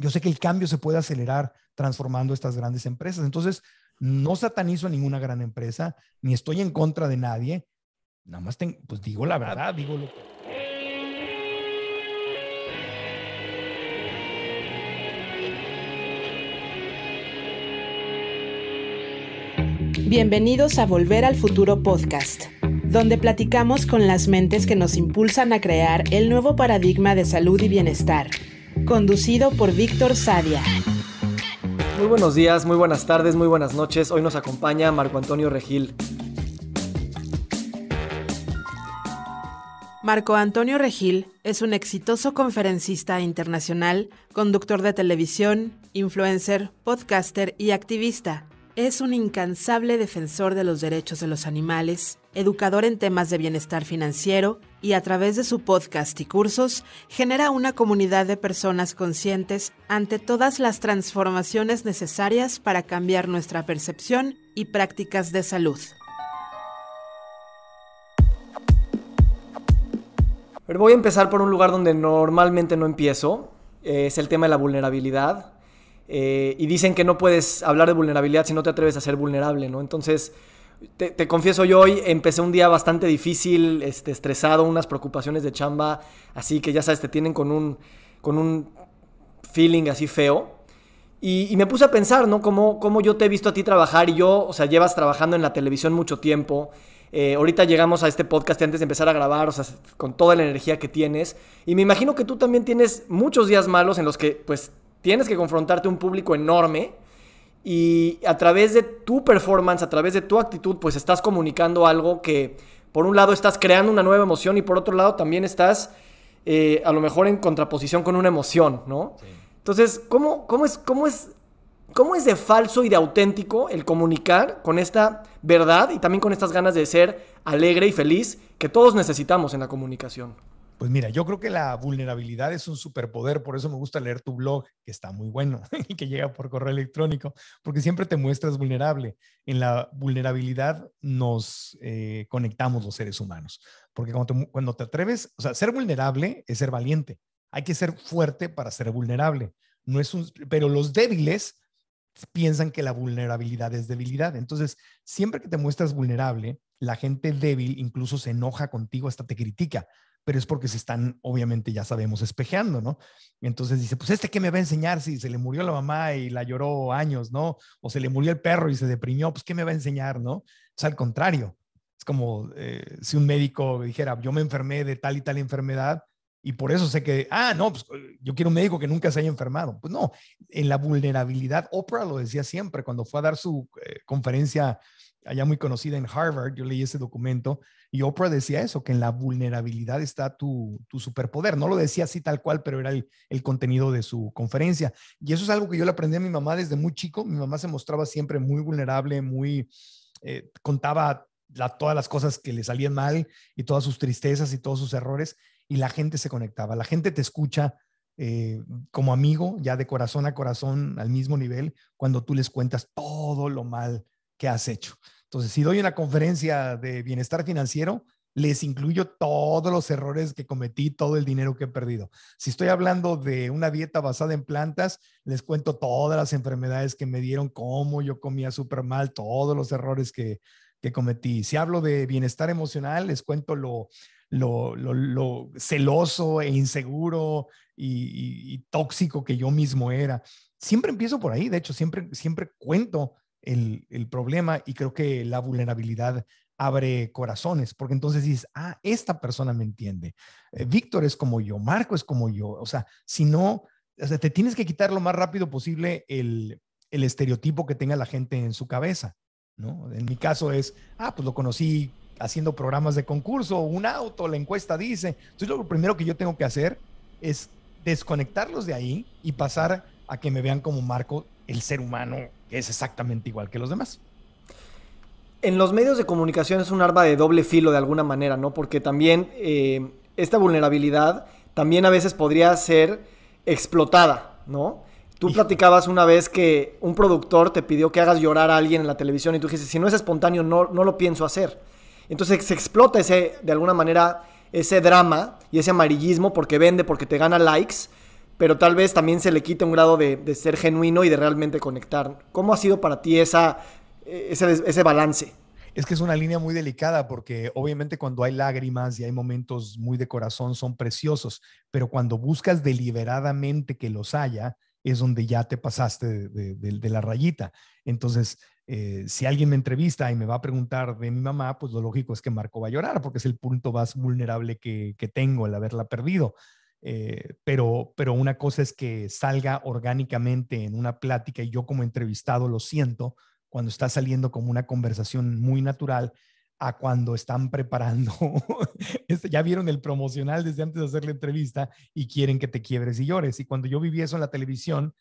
Yo sé que el cambio se puede acelerar transformando estas grandes empresas. Entonces, no satanizo a ninguna gran empresa, ni estoy en contra de nadie. Nada más pues, digo la verdad, digo lo que... Bienvenidos a Volver al Futuro Podcast, donde platicamos con las mentes que nos impulsan a crear el nuevo paradigma de salud y bienestar conducido por Víctor Sadia. Muy buenos días, muy buenas tardes, muy buenas noches. Hoy nos acompaña Marco Antonio Regil. Marco Antonio Regil es un exitoso conferencista internacional, conductor de televisión, influencer, podcaster y activista. Es un incansable defensor de los derechos de los animales, educador en temas de bienestar financiero y a través de su podcast y cursos genera una comunidad de personas conscientes ante todas las transformaciones necesarias para cambiar nuestra percepción y prácticas de salud. voy a empezar por un lugar donde normalmente no empiezo, es el tema de la vulnerabilidad. Eh, y dicen que no puedes hablar de vulnerabilidad si no te atreves a ser vulnerable, ¿no? Entonces, te, confieso, yo hoy empecé un día bastante difícil, este, estresado, unas preocupaciones de chamba, así que ya sabes, te tienen con un, con un feeling así feo. Y, me puse a pensar, ¿no? Cómo, yo te he visto a ti trabajar y yo, o sea, llevas trabajando en la televisión mucho tiempo. Eh, ahorita llegamos a este podcast antes de empezar a grabar, o sea, con toda la energía que tienes. Y me imagino que tú también tienes muchos días malos en los que, pues, tienes que confrontarte a un público enorme y a través de tu performance, a través de tu actitud, pues estás comunicando algo que por un lado estás creando una nueva emoción y por otro lado también estás eh, a lo mejor en contraposición con una emoción, ¿no? Entonces, ¿cómo, es, cómo, es, ¿cómo es de falso y de auténtico el comunicar con esta verdad y también con estas ganas de ser alegre y feliz que todos necesitamos en la comunicación? Pues mira, yo creo que la vulnerabilidad es un superpoder, por eso me gusta leer tu blog, que está muy bueno y que llega por correo electrónico, porque siempre te muestras vulnerable. En la vulnerabilidad nos eh, conectamos los seres humanos, porque cuando te, te atreves, o sea, ser vulnerable es ser valiente. Hay que ser fuerte para ser vulnerable. pero los débiles piensan que la vulnerabilidad es debilidad. Entonces, siempre que te muestras vulnerable, la gente débil incluso se enoja contigo, hasta te critica pero es porque se están, obviamente, ya sabemos, espejeando, ¿no? Entonces dice, pues este ¿qué me va a enseñar si se le murió la mamá y la lloró años, ¿no? O se le murió el perro y se deprimió, pues ¿qué me va a enseñar, ¿no? Es pues, al contrario, es como eh, si un médico dijera, yo me enfermé de tal y tal enfermedad y por eso sé que, ah, no, pues yo quiero un médico que nunca se haya enfermado. Pues no, en la vulnerabilidad, Oprah lo decía siempre cuando fue a dar su eh, conferencia allá muy conocida en Harvard, yo leí ese documento y Oprah decía eso, que en la vulnerabilidad está tu, tu superpoder. No lo decía así tal cual, pero era el, el, contenido de su conferencia. Y eso es algo que yo le aprendí a mi mamá desde muy chico. Mi mamá se mostraba siempre muy vulnerable, muy... Eh, contaba todas las cosas que le salían mal y todas sus tristezas y todos sus errores y la gente se conectaba, la gente te escucha eh, como amigo, ya de corazón a corazón, al mismo nivel, cuando tú les cuentas todo lo mal que has hecho. Entonces, si doy una conferencia de bienestar financiero, les incluyo todos los errores que cometí, todo el dinero que he perdido. Si estoy hablando de una dieta basada en plantas, les cuento todas las enfermedades que me dieron, cómo yo comía súper mal, todos los errores que, cometí. Si hablo de bienestar emocional, les cuento lo, lo, celoso e inseguro y, y, tóxico que yo mismo era. Siempre empiezo por ahí, de hecho, siempre, siempre cuento el, problema y creo que la vulnerabilidad abre corazones, porque entonces dices, ah, esta persona me entiende, eh, Víctor es como yo, Marco es como yo, o sea, si no, te tienes que quitar lo más rápido posible el, el estereotipo que tenga la gente en su cabeza, ¿no? En mi caso es, ah, pues lo conocí haciendo programas de concurso, un auto, la encuesta dice, entonces lo primero que yo tengo que hacer es desconectarlos de ahí y pasar a que me vean como Marco, el ser humano es exactamente igual que los demás. En los medios de comunicación es un arma de doble filo de alguna manera, ¿no? Porque también eh, esta vulnerabilidad también a veces podría ser explotada, ¿no? Tú platicabas una vez que un productor te pidió que hagas llorar a alguien en la televisión y tú dijiste, si no es espontáneo, no, no lo pienso hacer. Entonces se explota ese, de alguna manera, ese drama y ese amarillismo porque vende, porque te gana likes, pero tal vez también se le quite un grado de, ser genuino y de realmente conectar. ¿Cómo ha sido para ti esa, eh, ese, balance? Es que es una línea muy delicada porque obviamente cuando hay lágrimas y hay momentos muy de corazón son preciosos, pero cuando buscas deliberadamente que los haya, es donde ya te pasaste de, la rayita. Entonces, eh, si alguien me entrevista y me va a preguntar de mi mamá, pues lo lógico es que Marco va a llorar porque es el punto más vulnerable que, que tengo, el haberla perdido. Eh, pero, pero una cosa es que salga orgánicamente en una plática y yo como entrevistado lo siento cuando está saliendo como una conversación muy natural a cuando están preparando, este, ya vieron el promocional desde antes de hacer la entrevista y quieren que te quiebres y llores. Y cuando yo viví eso en la televisión,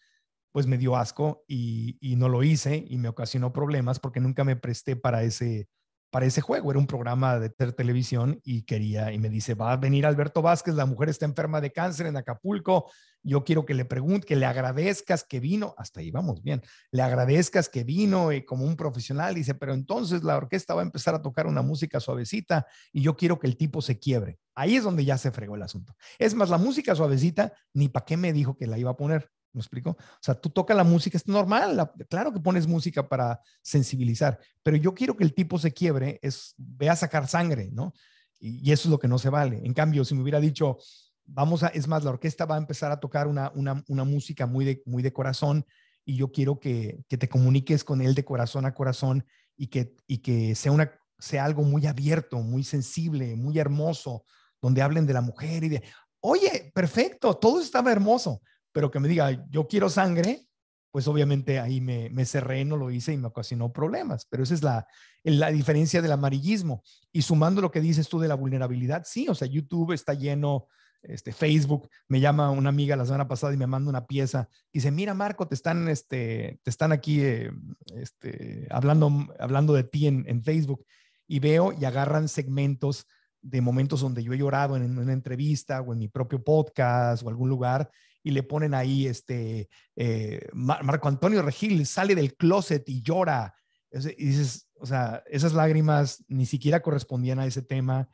pues me dio asco y, y no lo hice y me ocasionó problemas porque nunca me presté para ese para ese juego. Era un programa de televisión y quería, y me dice, va a venir Alberto Vázquez, la mujer está enferma de cáncer en Acapulco, yo quiero que le pregunte, que le agradezcas que vino, hasta ahí vamos bien, le agradezcas que vino y eh, como un profesional, dice, pero entonces la orquesta va a empezar a tocar una música suavecita y yo quiero que el tipo se quiebre. Ahí es donde ya se fregó el asunto. Es más, la música suavecita, ni para qué me dijo que la iba a poner. ¿Me explico? O sea, tú tocas la música, es normal, claro que pones música para sensibilizar, pero yo quiero que el tipo se quiebre, es, ve a sacar sangre, ¿no? Y, eso es lo que no se vale. En cambio, si me hubiera dicho, vamos a, es más, la orquesta va a empezar a tocar una, música muy de, muy de corazón y yo quiero que, que, te comuniques con él de corazón a corazón y que, y que sea, una, sea algo muy abierto, muy sensible, muy hermoso, donde hablen de la mujer y de, oye, perfecto, todo estaba hermoso pero que me diga, yo quiero sangre, pues obviamente ahí me, me cerré, no lo hice y me ocasionó problemas. Pero esa es la, la diferencia del amarillismo. Y sumando lo que dices tú de la vulnerabilidad, sí, o sea, YouTube está lleno este, Facebook, me llama una amiga la semana pasada y me manda una pieza. Y dice, mira Marco, te están, este, te están aquí eh, este, hablando, hablando de ti en, en, Facebook. Y veo y agarran segmentos de momentos donde yo he llorado en, una entrevista o en mi propio podcast o algún lugar y le ponen ahí, este, eh, Marco Antonio Regil sale del closet y llora. Y dices, o sea, esas lágrimas ni siquiera correspondían a ese tema.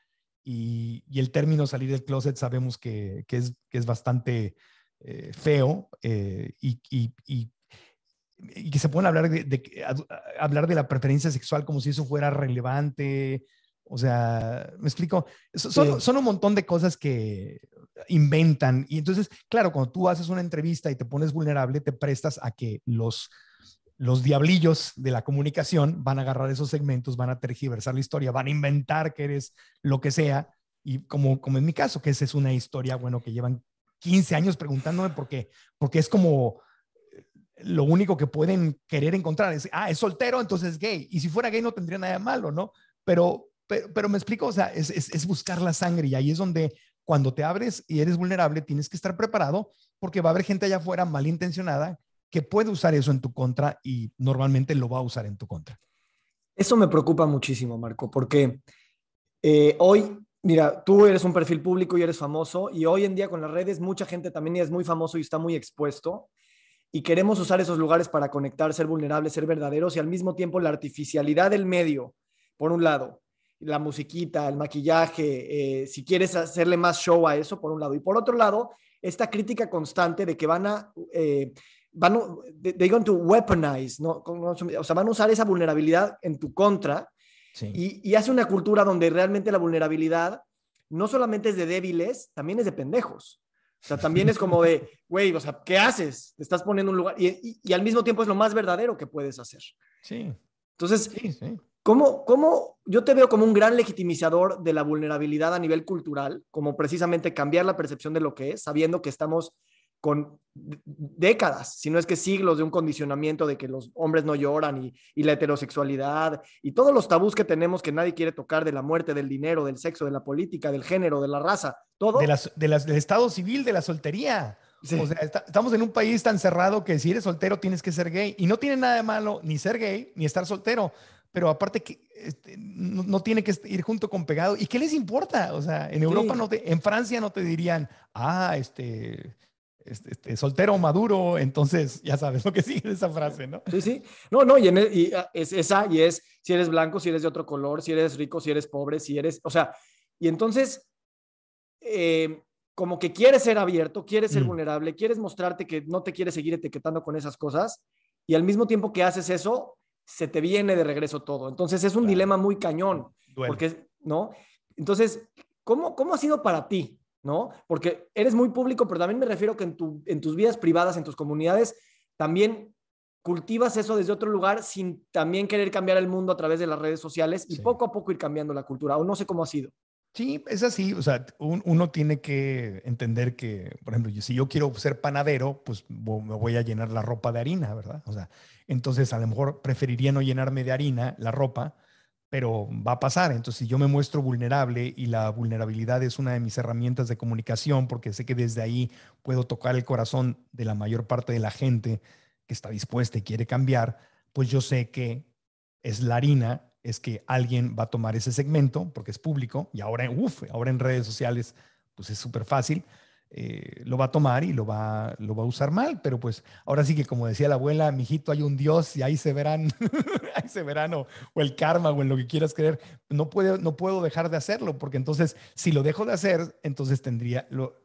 Y, y el término salir del closet sabemos que, que, es, que es, bastante eh, feo eh, y, y, y, que se pueden hablar de, hablar de la preferencia sexual como si eso fuera relevante, o sea, me explico, son, un montón de cosas que inventan. Y entonces, claro, cuando tú haces una entrevista y te pones vulnerable, te prestas a que los, los diablillos de la comunicación van a agarrar esos segmentos, van a tergiversar la historia, van a inventar que eres lo que sea. Y como, como en mi caso, que esa es una historia, bueno, que llevan 15 años preguntándome por qué, porque es como eh, lo único que pueden querer encontrar es, ah, es soltero, entonces es gay. Y si fuera gay no tendría nada malo, ¿no? Pero, pero, me explico, o sea, es, es, buscar la sangre y ahí es donde cuando te abres y eres vulnerable tienes que estar preparado porque va a haber gente allá afuera malintencionada que puede usar eso en tu contra y normalmente lo va a usar en tu contra. Eso me preocupa muchísimo, Marco, porque eh, hoy, mira, tú eres un perfil público y eres famoso, y hoy en día con las redes mucha gente también es muy famoso y está muy expuesto, y queremos usar esos lugares para conectar, ser vulnerables, ser verdaderos, y al mismo tiempo la artificialidad del medio, por un lado, la musiquita, el maquillaje, eh, si quieres hacerle más show a eso, por un lado. Y por otro lado, esta crítica constante de que van a... Eh, van, they going to weaponize, ¿no? o sea, van a usar esa vulnerabilidad en tu contra y, hace una cultura donde realmente la vulnerabilidad no solamente es de débiles, también es de pendejos. O sea, también es como de, güey, o sea, ¿qué haces? Te estás poniendo un lugar y, y, al mismo tiempo es lo más verdadero que puedes hacer. Sí. Entonces, sí, sí. ¿Cómo, yo te veo como un gran legitimizador de la vulnerabilidad a nivel cultural, como precisamente cambiar la percepción de lo que es, sabiendo que estamos con décadas, si no es que siglos de un condicionamiento de que los hombres no lloran y, la heterosexualidad y todos los tabús que tenemos que nadie quiere tocar de la muerte, del dinero, del sexo, de la política, del género, de la raza, todo. las, de las, del estado civil, de la soltería. estamos en un país tan cerrado que si eres soltero tienes que ser gay y no tiene nada de malo ni ser gay ni estar soltero pero aparte que este, no, tiene que ir junto con pegado. ¿Y qué les importa? O sea, en Europa no en Francia no te dirían, ah, este, este, este, soltero maduro, entonces ya sabes lo que sigue esa frase, ¿no? Sí, sí. No, no, y, e, ah, es esa, y es si eres blanco, si eres de otro color, si eres rico, si eres pobre, si eres, o sea, y entonces, eh, como que quieres ser abierto, quieres ser mm. vulnerable, quieres mostrarte que no te quieres seguir etiquetando con esas cosas, y al mismo tiempo que haces eso, se te viene de regreso todo. Entonces es un dilema muy cañón, porque, ¿no? Entonces, ¿cómo, ¿cómo ha sido para ti, no? Porque eres muy público, pero también me refiero que en, tus vidas privadas, en tus comunidades, también cultivas eso desde otro lugar sin también querer cambiar el mundo a través de las redes sociales y poco a poco ir cambiando la cultura, o no sé cómo ha sido. Sí, es así. O sea, uno tiene que entender que, por ejemplo, si yo quiero ser panadero, pues me voy a llenar la ropa de harina, ¿verdad? O sea, entonces a lo mejor preferiría no llenarme de harina la ropa, pero va a pasar. Entonces, si yo me muestro vulnerable y la vulnerabilidad es una de mis herramientas de comunicación, porque sé que desde ahí puedo tocar el corazón de la mayor parte de la gente que está dispuesta y quiere cambiar, pues yo sé que es la harina es que alguien va a tomar ese segmento porque es público y ahora, uf ahora en redes sociales pues es súper fácil, eh, lo va a tomar y lo va, lo va a usar mal, pero pues ahora sí que como decía la abuela, mijito, hay un Dios y ahí se verán, ahí se verán o, el karma o en lo que quieras creer, no puedo, no puedo dejar de hacerlo porque entonces si lo dejo de hacer, entonces tendría, lo,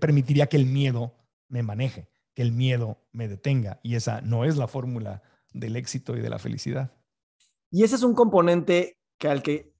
permitiría que el miedo me maneje, que el miedo me detenga y esa no es la fórmula del éxito y de la felicidad. Y ese es un componente que al que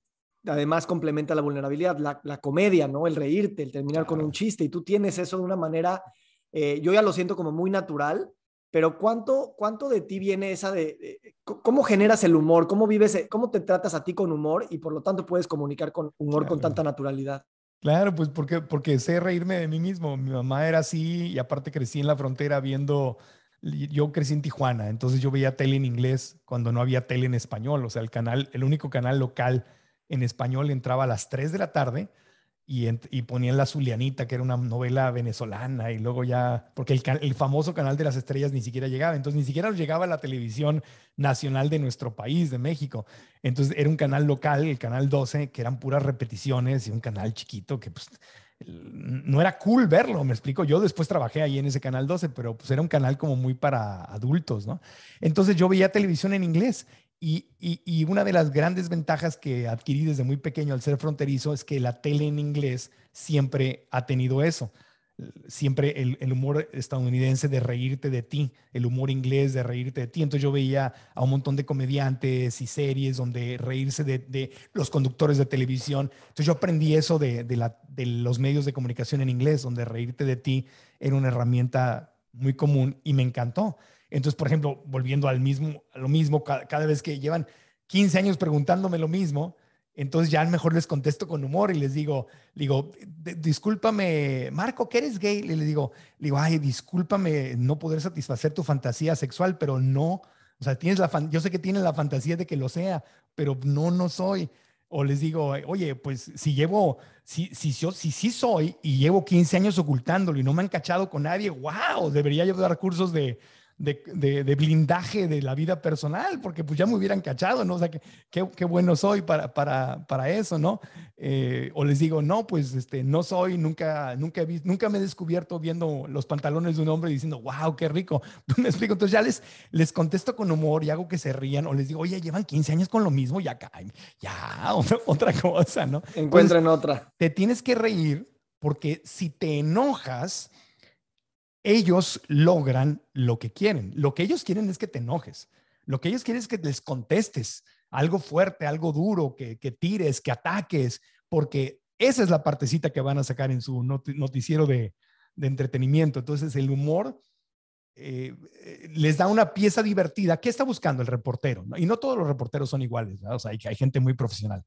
además complementa la vulnerabilidad, la, comedia, ¿no? El reírte, el terminar con un chiste. Y tú tienes eso de una manera, eh, yo ya lo siento como muy natural, pero ¿cuánto, cuánto de ti viene esa de, cómo generas el humor? ¿Cómo vives, cómo te tratas a ti con humor y por lo tanto puedes comunicar con humor con tanta naturalidad? Claro, pues porque, porque sé reírme de mí mismo. Mi mamá era así y aparte crecí en la frontera viendo yo crecí en Tijuana, entonces yo veía tele en inglés cuando no había tele en español, o sea, el canal, el único canal local en español entraba a las 3 de la tarde y, ponían La Zulianita, que era una novela venezolana, y luego ya, porque el, famoso canal de las estrellas ni siquiera llegaba, entonces ni siquiera llegaba a la televisión nacional de nuestro país, de México. Entonces era un canal local, el canal 12, que eran puras repeticiones y un canal chiquito que pues no era cool verlo, me explico. Yo después trabajé ahí en ese canal 12, pero pues era un canal como muy para adultos, ¿no? Entonces yo veía televisión en inglés y, y una de las grandes ventajas que adquirí desde muy pequeño al ser fronterizo es que la tele en inglés siempre ha tenido eso siempre el, humor estadounidense de reírte de ti, el humor inglés de reírte de ti. Entonces yo veía a un montón de comediantes y series donde reírse de, los conductores de televisión. Entonces yo aprendí eso de, de, los medios de comunicación en inglés, donde reírte de ti era una herramienta muy común y me encantó. Entonces, por ejemplo, volviendo al mismo, a lo mismo, cada, cada vez que llevan 15 años preguntándome lo mismo, entonces ya mejor les contesto con humor y les digo, digo, discúlpame, Marco, que eres gay. Y digo, digo, ay, discúlpame no poder satisfacer tu fantasía sexual, pero no, o sea, tienes la yo sé que tienes la fantasía de que lo sea, pero no, no soy. O les digo, oye, pues si llevo, si, si, yo, si sí soy y llevo 15 años ocultándolo y no me han cachado con nadie, wow, debería yo dar cursos de, de, blindaje de la vida personal, porque pues ya me hubieran cachado, ¿no? O sea, qué bueno soy para, para, eso, ¿no? Eh, o les digo, no, pues este, no soy, nunca, nunca, nunca me he descubierto viendo los pantalones de un hombre diciendo, wow, qué rico. me explico, entonces ya les, les contesto con humor y hago que se rían, o les digo, oye, llevan 15 años con lo mismo, ya, ya, otra, cosa, ¿no? Encuentren otra. Te tienes que reír porque si te enojas, ellos logran lo que quieren. Lo que ellos quieren es que te enojes. Lo que ellos quieren es que les contestes algo fuerte, algo duro, que, tires, que ataques, porque esa es la partecita que van a sacar en su noticiero de, entretenimiento. Entonces el humor eh, eh, les da una pieza divertida. ¿Qué está buscando el reportero? Y no todos los reporteros son iguales, hay gente muy profesional,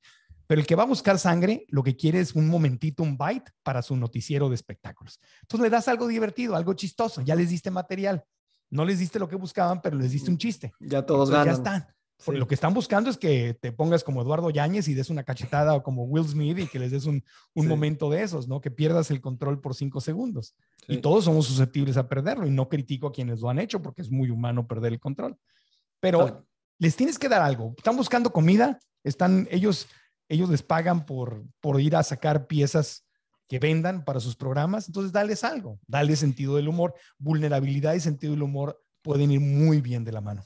pero el que va a buscar sangre, lo que quiere es un momentito, un bite para su noticiero de espectáculos. Entonces le das algo divertido, algo chistoso, ya les diste material. No les diste lo que buscaban, pero les diste un chiste. Ya todos ganan. Ya están. Lo que están buscando es que te pongas como Eduardo Yáñez y des una cachetada o como Will Smith y que les des un, un momento de esos, ¿no? Que pierdas el control por cinco segundos. Y todos somos susceptibles a perderlo y no critico a quienes lo han hecho porque es muy humano perder el control. Pero les tienes que dar algo. Están buscando comida, están ellos ellos les pagan por, ir a sacar piezas que vendan para sus programas, entonces dales algo, dale sentido del humor. Vulnerabilidad y sentido del humor pueden ir muy bien de la mano.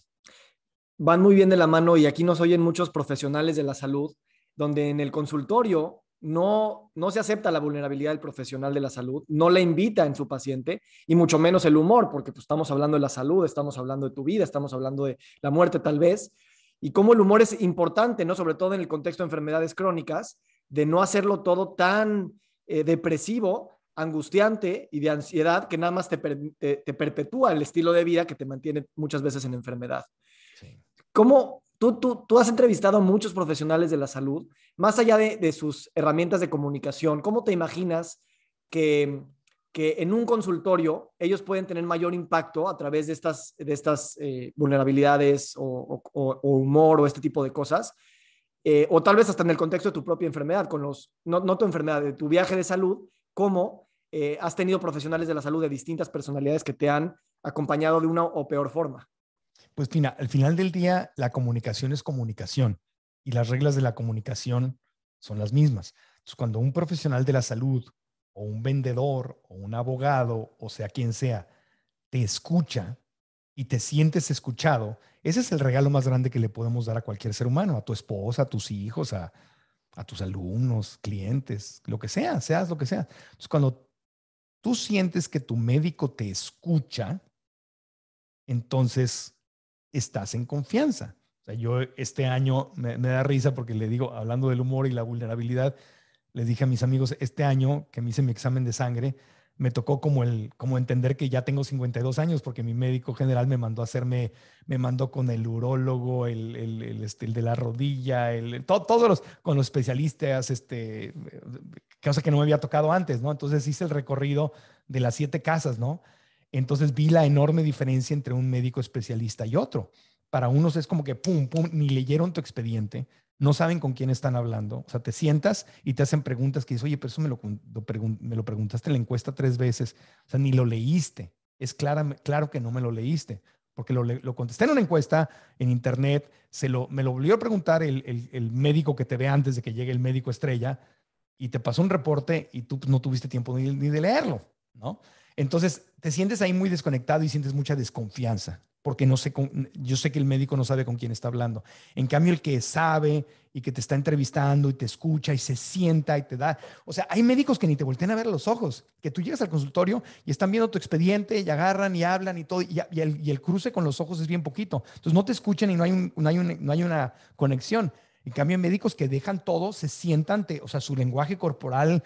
Van muy bien de la mano y aquí nos oyen muchos profesionales de la salud, donde en el consultorio no, se acepta la vulnerabilidad del profesional de la salud, no la invita en su paciente y mucho menos el humor, porque pues, estamos hablando de la salud, estamos hablando de tu vida, estamos hablando de la muerte tal vez, y cómo el humor es importante, ¿no? Sobre todo en el contexto de enfermedades crónicas, de no hacerlo todo tan eh, depresivo, angustiante y de ansiedad que nada más te, perpetúa el estilo de vida que te mantiene muchas veces en enfermedad. tú, tú, has entrevistado a muchos profesionales de la salud, más allá de, de sus herramientas de comunicación, cómo te imaginas que en un consultorio ellos pueden tener mayor impacto a través de estas, de estas eh, vulnerabilidades o, humor o este tipo de cosas, eh, o tal vez hasta en el contexto de tu propia enfermedad, con los, no, tu enfermedad, de tu viaje de salud, cómo eh, has tenido profesionales de la salud de distintas personalidades que te han acompañado de una o peor forma. Pues al final del día la comunicación es comunicación y las reglas de la comunicación son las mismas. Entonces, cuando un profesional de la salud o un vendedor o un abogado o sea quien sea, te escucha y te sientes escuchado, ese es el regalo más grande que le podemos dar a cualquier ser humano, a tu esposa, a tus hijos, a, a tus alumnos, clientes, lo que sea, seas lo que sea. Entonces, cuando tú sientes que tu médico te escucha, entonces estás en confianza. O sea, yo este año me da risa porque le digo, hablando del humor y la vulnerabilidad, les dije a mis amigos, este año que me hice mi examen de sangre, me tocó como, el, como entender que ya tengo 52 años, porque mi médico general me mandó a hacerme, me mandó con el urólogo, el, el, el, este, de la rodilla, el, todos los, con los especialistas, este, cosa que no me había tocado antes, ¿no? Entonces hice el recorrido de las siete casas, ¿no? Entonces vi la enorme diferencia entre un médico especialista y otro. Para unos es como que, pum, pum, ni leyeron tu expediente, no saben con quién están hablando. O sea, te sientas y te hacen preguntas que dices, oye, pero eso me lo, me lo preguntaste en la encuesta tres veces. O sea, ni lo leíste. Es claro que no me lo leíste, porque lo, contesté en una encuesta en internet, se me lo volvió a preguntar el, médico que te ve antes de que llegue el médico estrella y te pasó un reporte y tú no tuviste tiempo ni, ni de leerlo, ¿no? Entonces, te sientes ahí muy desconectado y sientes mucha desconfianza porque no sé, yo sé que el médico no sabe con quién está hablando. En cambio, el que sabe y que te está entrevistando y te escucha y se sienta y te da, o sea, hay médicos que ni te voltean a ver los ojos, que tú llegas al consultorio y están viendo tu expediente y agarran y hablan y todo, y, el, cruce con los ojos es bien poquito. Entonces no te escuchan y no hay, hay, una conexión. En cambio, hay médicos que dejan todo, se sientan, o sea, su lenguaje corporal,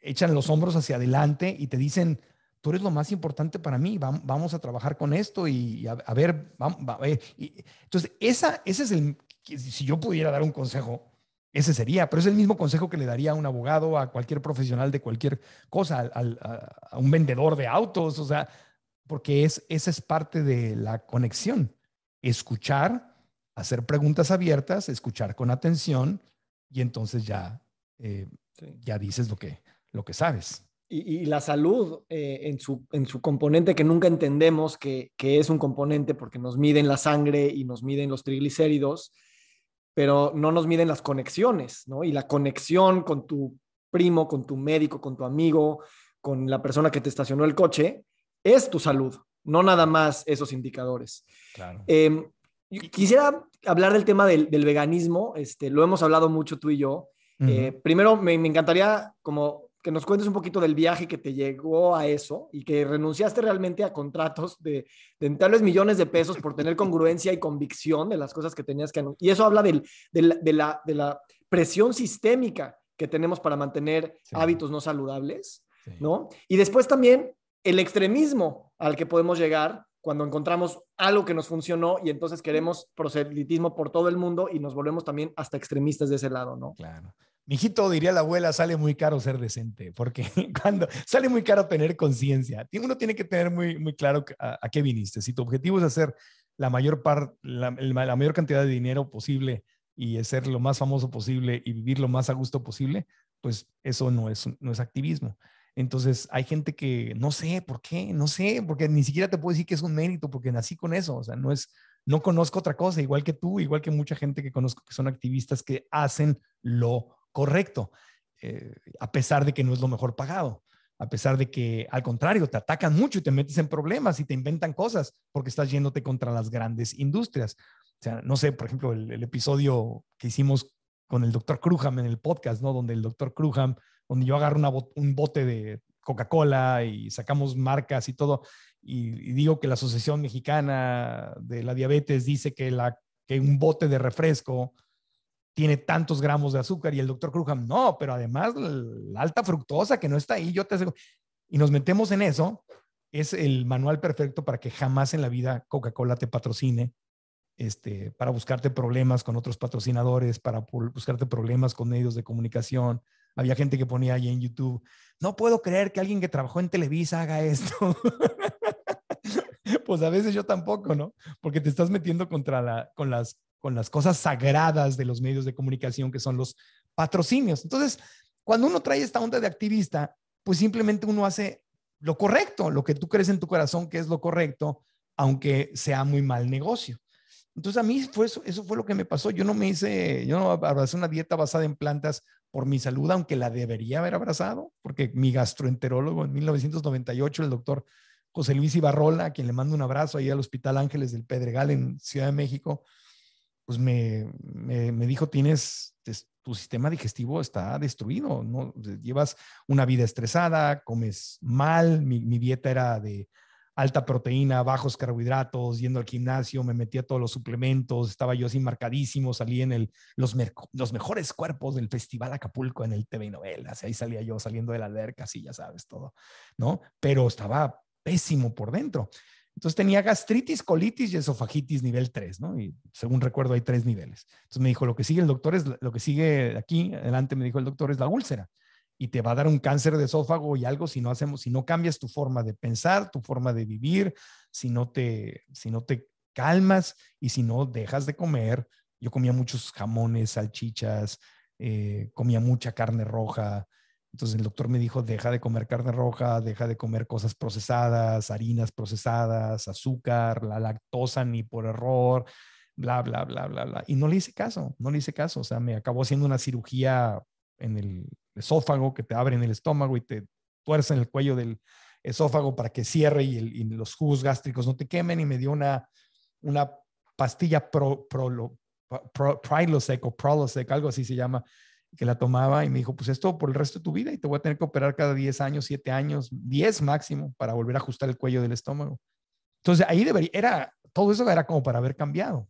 echan los hombros hacia adelante y te dicen tú eres lo más importante para mí, vamos a trabajar con esto y a, ver, a ver. Eh, entonces, esa, ese es el, si yo pudiera dar un consejo, ese sería, pero es el mismo consejo que le daría a un abogado, a cualquier profesional de cualquier cosa, a, un vendedor de autos, o sea, porque es, esa es parte de la conexión, escuchar, hacer preguntas abiertas, escuchar con atención y entonces ya, eh, ya dices lo que, lo que sabes y, la salud eh, en, su, en su componente que nunca entendemos que, que, es un componente porque nos miden la sangre y nos miden los triglicéridos, pero no nos miden las conexiones, ¿no? Y la conexión con tu primo, con tu médico, con tu amigo, con la persona que te estacionó el coche, es tu salud, no nada más esos indicadores. Claro. Em, quisiera hablar del tema del, veganismo, este, lo hemos hablado mucho tú y yo. Eh, primero, me, me, encantaría como que nos cuentes un poquito del viaje que te llegó a eso y que renunciaste realmente a contratos de, de millones de pesos por tener congruencia y convicción de las cosas que tenías que anunciar. Y eso habla de, la, presión sistémica que tenemos para mantener hábitos no saludables, ¿no? Y después también el extremismo al que podemos llegar cuando encontramos algo que nos funcionó y entonces queremos proselitismo por todo el mundo y nos volvemos también hasta extremistas de ese lado, ¿no? Claro. Mijito, diría la abuela, sale muy caro ser decente, porque cuando sale muy caro tener conciencia, uno tiene que tener muy, muy claro a, qué viniste. Si tu objetivo es hacer la mayor, par, la, la mayor cantidad de dinero posible y ser lo más famoso posible y vivir lo más a gusto posible, pues eso no es, no es activismo. Entonces, hay gente que no sé por qué, no sé, porque ni siquiera te puedo decir que es un mérito, porque nací con eso, o sea, no es, no conozco otra cosa, igual que tú, igual que mucha gente que conozco que son activistas que hacen lo correcto, eh, a pesar de que no es lo mejor pagado, a pesar de que al contrario, te atacan mucho y te metes en problemas y te inventan cosas porque estás yéndote contra las grandes industrias. O sea, no sé, por ejemplo, el, episodio que hicimos con el doctor Cruham en el podcast, ¿no? Donde el doctor Cruham donde yo agarro un bote de Coca-Cola y sacamos marcas y todo, y, digo que la Asociación Mexicana de la Diabetes dice que un bote de refresco tiene tantos gramos de azúcar y el doctor Crujam, no, pero además la alta fructosa que no está ahí, yo te aseguro. Y nos metemos en eso, es el manual perfecto para que jamás en la vida Coca-Cola te patrocine, este, para buscarte problemas con otros patrocinadores, para buscarte problemas con medios de comunicación. Había gente que ponía ahí en YouTube, no puedo creer que alguien que trabajó en Televisa haga esto. pues a veces yo tampoco, ¿no? Porque te estás metiendo contra la, con las con las cosas sagradas de los medios de comunicación que son los patrocinios. Entonces, cuando uno trae esta onda de activista, pues simplemente uno hace lo correcto, lo que tú crees en tu corazón que es lo correcto, aunque sea muy mal negocio. Entonces a mí eso, fue lo que me pasó. Yo no me hice, yo no abrazé una dieta basada en plantas por mi salud, aunque la debería haber abrazado, porque mi gastroenterólogo en 1998, el doctor José Luis Ibarrola, a quien le mando un abrazo ahí al Hospital Ángeles del Pedregal en Ciudad de México, pues me, dijo, tienes, tu sistema digestivo está destruido, ¿no? Llevas una vida estresada, comes mal, mi, dieta era de alta proteína, bajos carbohidratos, yendo al gimnasio, me metía todos los suplementos, estaba yo así marcadísimo, salí en los, mejores cuerpos del Festival Acapulco en el TV Novelas, ahí salía yo saliendo de la alberca, así ya sabes todo, ¿no? Pero estaba pésimo por dentro. Entonces tenía gastritis, colitis y esofagitis nivel 3, ¿no? Y según recuerdo hay tres niveles. Entonces me dijo, lo que sigue el doctor es, lo que sigue aquí, adelante me dijo el doctor es la úlcera y te va a dar un cáncer de esófago y algo si no hacemos, si no cambias tu forma de pensar, tu forma de vivir, si no te, si no te calmas y si no dejas de comer. Yo comía muchos jamones, salchichas, eh, comía mucha carne roja, entonces el doctor me dijo, deja de comer carne roja, deja de comer cosas procesadas, harinas procesadas, azúcar, la lactosa ni por error, bla, bla, bla, bla, bla. Y no le hice caso, no le hice caso. O sea, me acabó haciendo una cirugía en el esófago que te abre en el estómago y te en el cuello del esófago para que cierre y, los jugos gástricos no te quemen. Y me dio una, una pastilla pro, pro, pro, pro Prilosec o Prolosec, algo así se llama, que la tomaba y me dijo, pues esto por el resto de tu vida y te voy a tener que operar cada 10 años, 7 años, 10 máximo para volver a ajustar el cuello del estómago. Entonces ahí debería, era, todo eso era como para haber cambiado,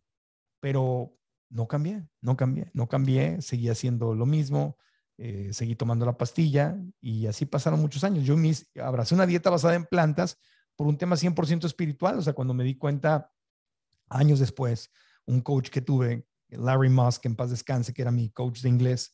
pero no cambié, no cambié, no cambié, seguí haciendo lo mismo, eh, seguí tomando la pastilla y así pasaron muchos años. Yo mis, abracé una dieta basada en plantas por un tema 100% espiritual, o sea, cuando me di cuenta años después, un coach que tuve, Larry Musk, en paz descanse, que era mi coach de inglés,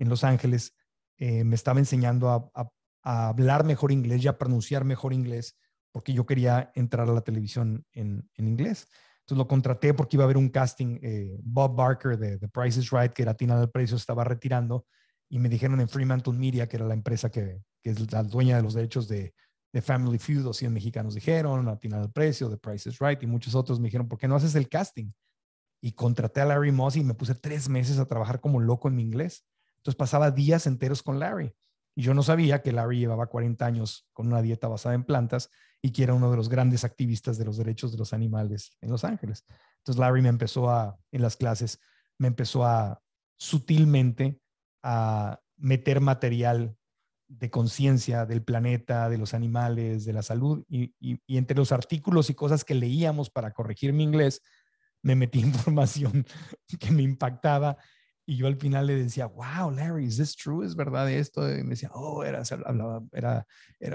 en Los Ángeles, eh, me estaba enseñando a, hablar mejor inglés y a pronunciar mejor inglés porque yo quería entrar a la televisión en, inglés. Entonces lo contraté porque iba a haber un casting. Eh, Bob Barker de The Price is Right, que era Tina del Precio, estaba retirando y me dijeron en Fremantle Media, que era la empresa que, es la dueña de los derechos de, Family Feud, o en mexicanos dijeron, Latina del Precio, The Price is Right y muchos otros me dijeron, ¿por qué no haces el casting? Y contraté a Larry Moss y me puse tres meses a trabajar como loco en mi inglés. Entonces pasaba días enteros con Larry. Y yo no sabía que Larry llevaba 40 años con una dieta basada en plantas y que era uno de los grandes activistas de los derechos de los animales en Los Ángeles. Entonces Larry me empezó a, en las clases, me empezó a sutilmente a meter material de conciencia del planeta, de los animales, de la salud. Y, y, entre los artículos y cosas que leíamos para corregir mi inglés, me metí información que me impactaba y yo al final le decía, wow, Larry, ¿is this true? ¿Es verdad esto? Y me decía, oh, era, hablaba, era,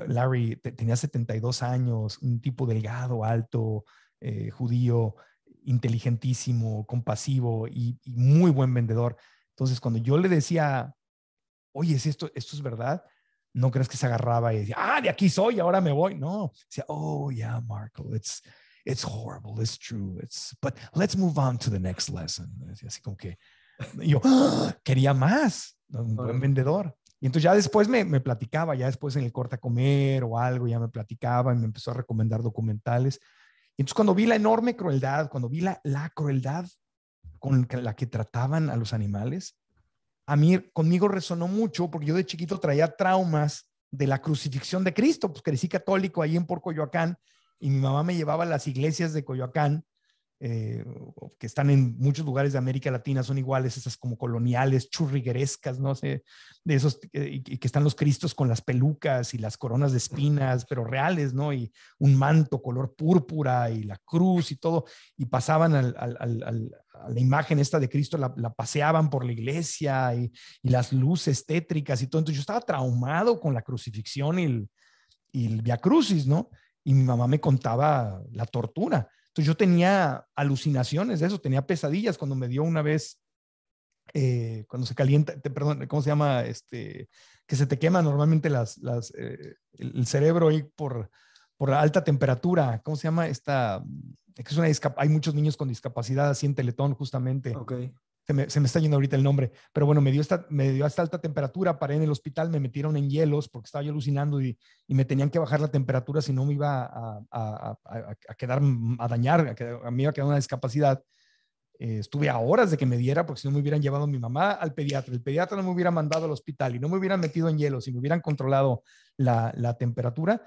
Larry, tenía 72 años, un tipo delgado, alto, eh, judío, inteligentísimo, compasivo y, muy buen vendedor. Entonces, cuando yo le decía, oye, es esto, esto es verdad, no crees que se agarraba y decía, ah, de aquí soy, ahora me voy. No, decía, oh, yeah, Marco, it's, it's horrible, it's true, it's, but let's move on to the next lesson. Así como que, y yo ah, quería más, un buen vendedor. Y entonces ya después me, me, platicaba, ya después en el corta comer o algo, ya me platicaba y me empezó a recomendar documentales. Y entonces cuando vi la enorme crueldad, cuando vi la, la crueldad con la que trataban a los animales, a mí conmigo resonó mucho porque yo de chiquito traía traumas de la crucifixión de Cristo, pues crecí católico ahí en por Coyoacán y mi mamá me llevaba a las iglesias de Coyoacán eh, que están en muchos lugares de América Latina son iguales, esas como coloniales, churriguerescas, no sé, de esos, y que están los cristos con las pelucas y las coronas de espinas, pero reales, ¿no? Y un manto color púrpura y la cruz y todo, y pasaban al, a la imagen esta de Cristo, la, paseaban por la iglesia y, las luces tétricas y todo. Entonces yo estaba traumado con la crucifixión y el, y el Via Crucis, ¿no? Y mi mamá me contaba la tortura entonces yo tenía alucinaciones de eso, tenía pesadillas cuando me dio una vez, eh, cuando se calienta, perdón, ¿cómo se llama? Este, que se te quema normalmente las, las, eh, el cerebro ahí por, por la alta temperatura, ¿cómo se llama? Esta, es una hay muchos niños con discapacidad así en Teletón justamente se me, está yendo ahorita el nombre, pero bueno, me dio, esta, me dio hasta alta temperatura, paré en el hospital, me metieron en hielos porque estaba yo alucinando y, y me tenían que bajar la temperatura si no me iba a, a, a, quedar, a dañar, a, a mí iba a quedar una discapacidad. Eh, estuve a horas de que me diera porque si no me hubieran llevado mi mamá al pediatra, el pediatra no me hubiera mandado al hospital y no me hubieran metido en hielos y me hubieran controlado la, la temperatura,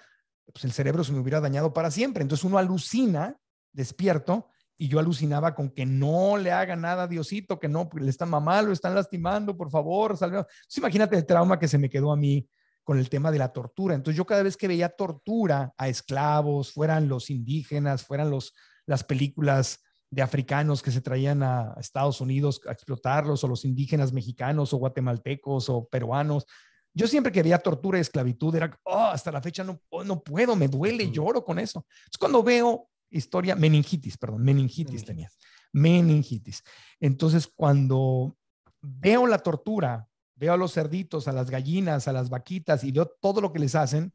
pues el cerebro se me hubiera dañado para siempre. Entonces uno alucina despierto y yo alucinaba con que no le haga nada a Diosito, que no, le están mamando, lo están lastimando, por favor, salve. imagínate el trauma que se me quedó a mí con el tema de la tortura. Entonces yo cada vez que veía tortura a esclavos, fueran los indígenas, fueran los, las películas de africanos que se traían a Estados Unidos a explotarlos, o los indígenas mexicanos, o guatemaltecos, o peruanos. Yo siempre que veía tortura y esclavitud era, oh, hasta la fecha no, oh, no puedo, me duele, lloro con eso. es cuando veo historia, meningitis, perdón, meningitis, tenía, meningitis. Entonces, cuando veo la tortura, veo a los cerditos, a las gallinas, a las vaquitas y veo todo lo que les hacen,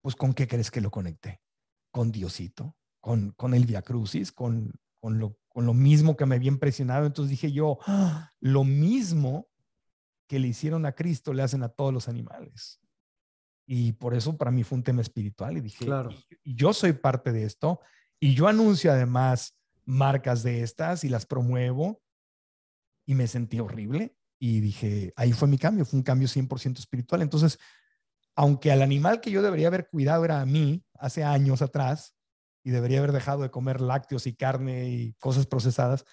pues ¿con qué crees que lo conecté? Con Diosito, con, con el Via Crucis, con, con, lo, con lo mismo que me había impresionado. Entonces dije yo, ah, lo mismo que le hicieron a Cristo le hacen a todos los animales. Y por eso para mí fue un tema espiritual y dije, claro. y yo soy parte de esto y yo anuncio además marcas de estas y las promuevo y me sentí horrible y dije, ahí fue mi cambio, fue un cambio 100% espiritual. Entonces, aunque al animal que yo debería haber cuidado era a mí hace años atrás y debería haber dejado de comer lácteos y carne y cosas procesadas,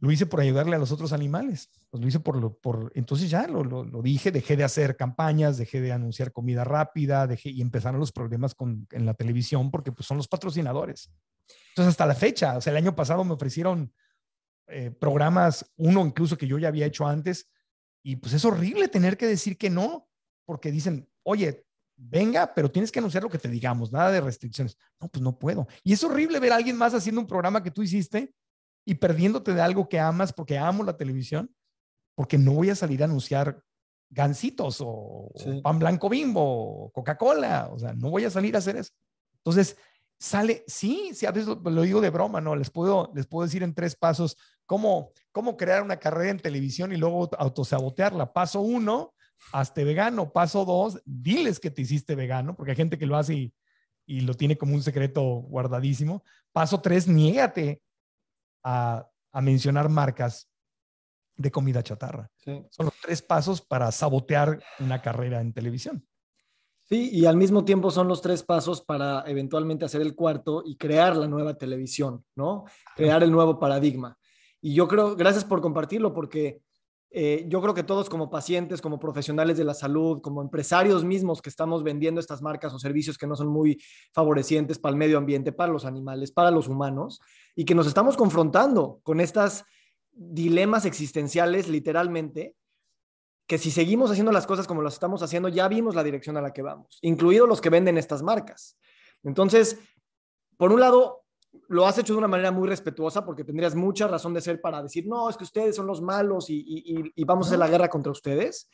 lo hice por ayudarle a los otros animales. Pues lo hice por, lo, entonces ya lo, dije, dejé de hacer campañas, dejé de anunciar comida rápida, dejé y empezaron los problemas con, en la televisión porque pues, son los patrocinadores. Entonces hasta la fecha, o sea, el año pasado me ofrecieron eh, programas, uno incluso que yo ya había hecho antes, y pues es horrible tener que decir que no, porque dicen, oye, venga, pero tienes que anunciar lo que te digamos, nada de restricciones. No, pues no puedo. Y es horrible ver a alguien más haciendo un programa que tú hiciste y perdiéndote de algo que amas porque amo la televisión, porque no voy a salir a anunciar gancitos o, pan blanco bimbo o Coca-Cola, o sea, no voy a salir a hacer eso. Entonces, sale, sí, sí a veces lo, digo de broma, ¿no? Les puedo, les decir en tres pasos cómo, cómo crear una carrera en televisión y luego autosabotearla. Paso uno, hazte vegano. Paso dos, diles que te hiciste vegano, porque hay gente que lo hace y, y lo tiene como un secreto guardadísimo. Paso tres, niégate a, mencionar marcas de comida chatarra. Son los tres pasos para sabotear una carrera en televisión. Sí, y al mismo tiempo son los tres pasos para eventualmente hacer el cuarto y crear la nueva televisión, ¿no? Crear el nuevo paradigma. Y yo creo, gracias por compartirlo, porque eh, yo creo que todos como pacientes, como profesionales de la salud, como empresarios mismos que estamos vendiendo estas marcas o servicios que no son muy favorecientes para el medio ambiente, para los animales, para los humanos, y que nos estamos confrontando con estos dilemas existenciales literalmente, que si seguimos haciendo las cosas como las estamos haciendo, ya vimos la dirección a la que vamos, incluidos los que venden estas marcas. Entonces, por un lado, lo has hecho de una manera muy respetuosa porque tendrías mucha razón de ser para decir, no, es que ustedes son los malos y, vamos a hacer la guerra contra ustedes.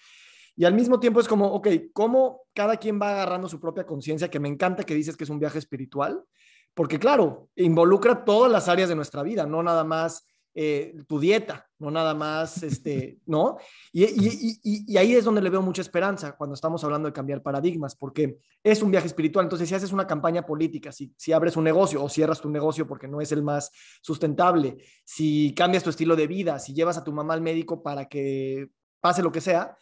Y al mismo tiempo es como, ok, ¿cómo cada quien va agarrando su propia conciencia? Que me encanta que dices que es un viaje espiritual, porque claro, involucra todas las áreas de nuestra vida, no nada más eh, tu dieta, no nada más, este, ¿no? Y, ahí es donde le veo mucha esperanza cuando estamos hablando de cambiar paradigmas, porque es un viaje espiritual. Entonces, si haces una campaña política, si, si abres un negocio o cierras tu negocio porque no es el más sustentable, si cambias tu estilo de vida, si llevas a tu mamá al médico para que pase lo que sea,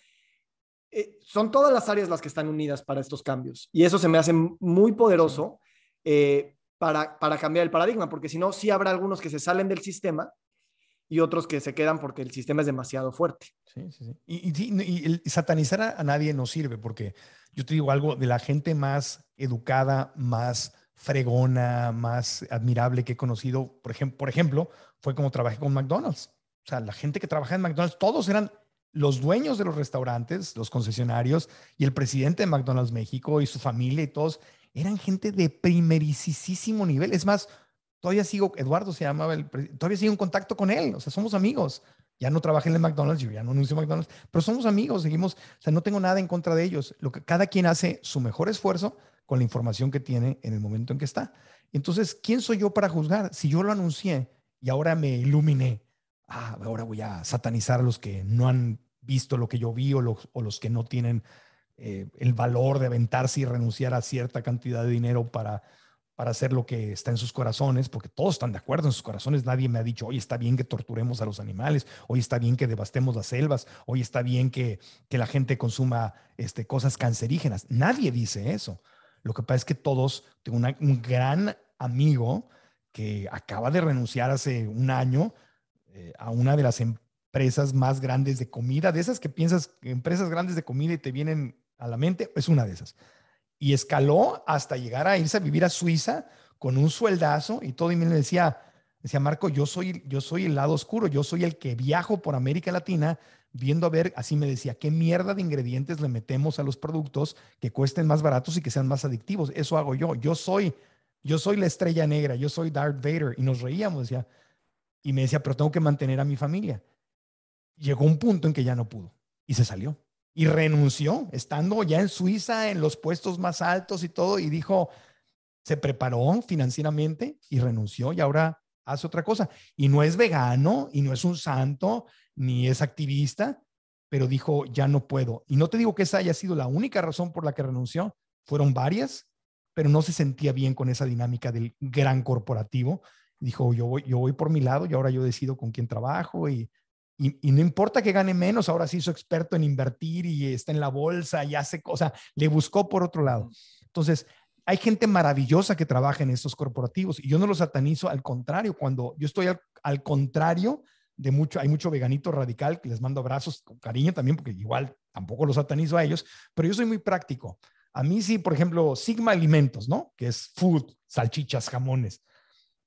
eh, son todas las áreas las que están unidas para estos cambios. Y eso se me hace muy poderoso. Eh, para, para, cambiar el paradigma, porque si no, sí habrá algunos que se salen del sistema y otros que se quedan porque el sistema es demasiado fuerte. Sí, sí, sí. Y, y, satanizar a, nadie no sirve porque yo te digo algo de la gente más educada, más fregona, más admirable que he conocido, por, ejemplo, por ejemplo, fue como trabajé con McDonald's. O sea, la gente que trabajaba en McDonald's, todos eran los dueños de los restaurantes, los concesionarios y el presidente de McDonald's México y su familia y todos eran gente de primerísimo nivel. Es más, Todavía sigo, Eduardo se llamaba, el, todavía sigo en contacto con él, o sea, somos amigos. Ya no trabajé en el McDonald's, yo ya no anuncio McDonald's, pero somos amigos, seguimos, o sea, no tengo nada en contra de ellos. Lo que cada quien hace su mejor esfuerzo con la información que tiene en el momento en que está. Entonces, ¿quién soy yo para juzgar? Si yo lo anuncié y ahora me iluminé, ah, ahora voy a satanizar a los que no han visto lo que yo vi o los, o los que no tienen eh, el valor de aventarse y renunciar a cierta cantidad de dinero para para hacer lo que está en sus corazones, porque todos están de acuerdo en sus corazones. Nadie me ha dicho, hoy está bien que torturemos a los animales, hoy está bien que devastemos las selvas, hoy está bien que, la gente consuma este, cosas cancerígenas. Nadie dice eso. Lo que pasa es que todos, tengo un gran amigo que acaba de renunciar hace un año eh, a una de las empresas más grandes de comida, de esas que piensas, empresas grandes de comida y te vienen a la mente, es una de esas y escaló hasta llegar a irse a vivir a Suiza con un sueldazo y todo. Y me decía, decía Marco, yo soy, yo soy el lado oscuro, yo soy el que viajo por América Latina viendo a ver, así me decía, qué mierda de ingredientes le metemos a los productos que cuesten más baratos y que sean más adictivos. Eso hago yo. Yo soy, yo soy la estrella negra, yo soy Darth Vader. Y nos reíamos, decía. Y me decía, pero tengo que mantener a mi familia. Llegó un punto en que ya no pudo y se salió y renunció, estando ya en Suiza, en los puestos más altos y todo, y dijo, se preparó financieramente y renunció y ahora hace otra cosa. Y no es vegano, y no es un santo, ni es activista, pero dijo, ya no puedo. Y no te digo que esa haya sido la única razón por la que renunció, fueron varias, pero no se sentía bien con esa dinámica del gran corporativo. Dijo, yo voy, yo voy por mi lado y ahora yo decido con quién trabajo y y, no importa que gane menos, ahora sí hizo experto en invertir y está en la bolsa y hace cosas, le buscó por otro lado. Entonces, hay gente maravillosa que trabaja en estos corporativos y yo no los satanizo, al contrario, cuando yo estoy al, contrario de mucho, hay mucho veganito radical que les mando abrazos con cariño también, porque igual tampoco los satanizo a ellos, pero yo soy muy práctico. A mí sí, por ejemplo, Sigma Alimentos, ¿no? Que es food, salchichas, jamones.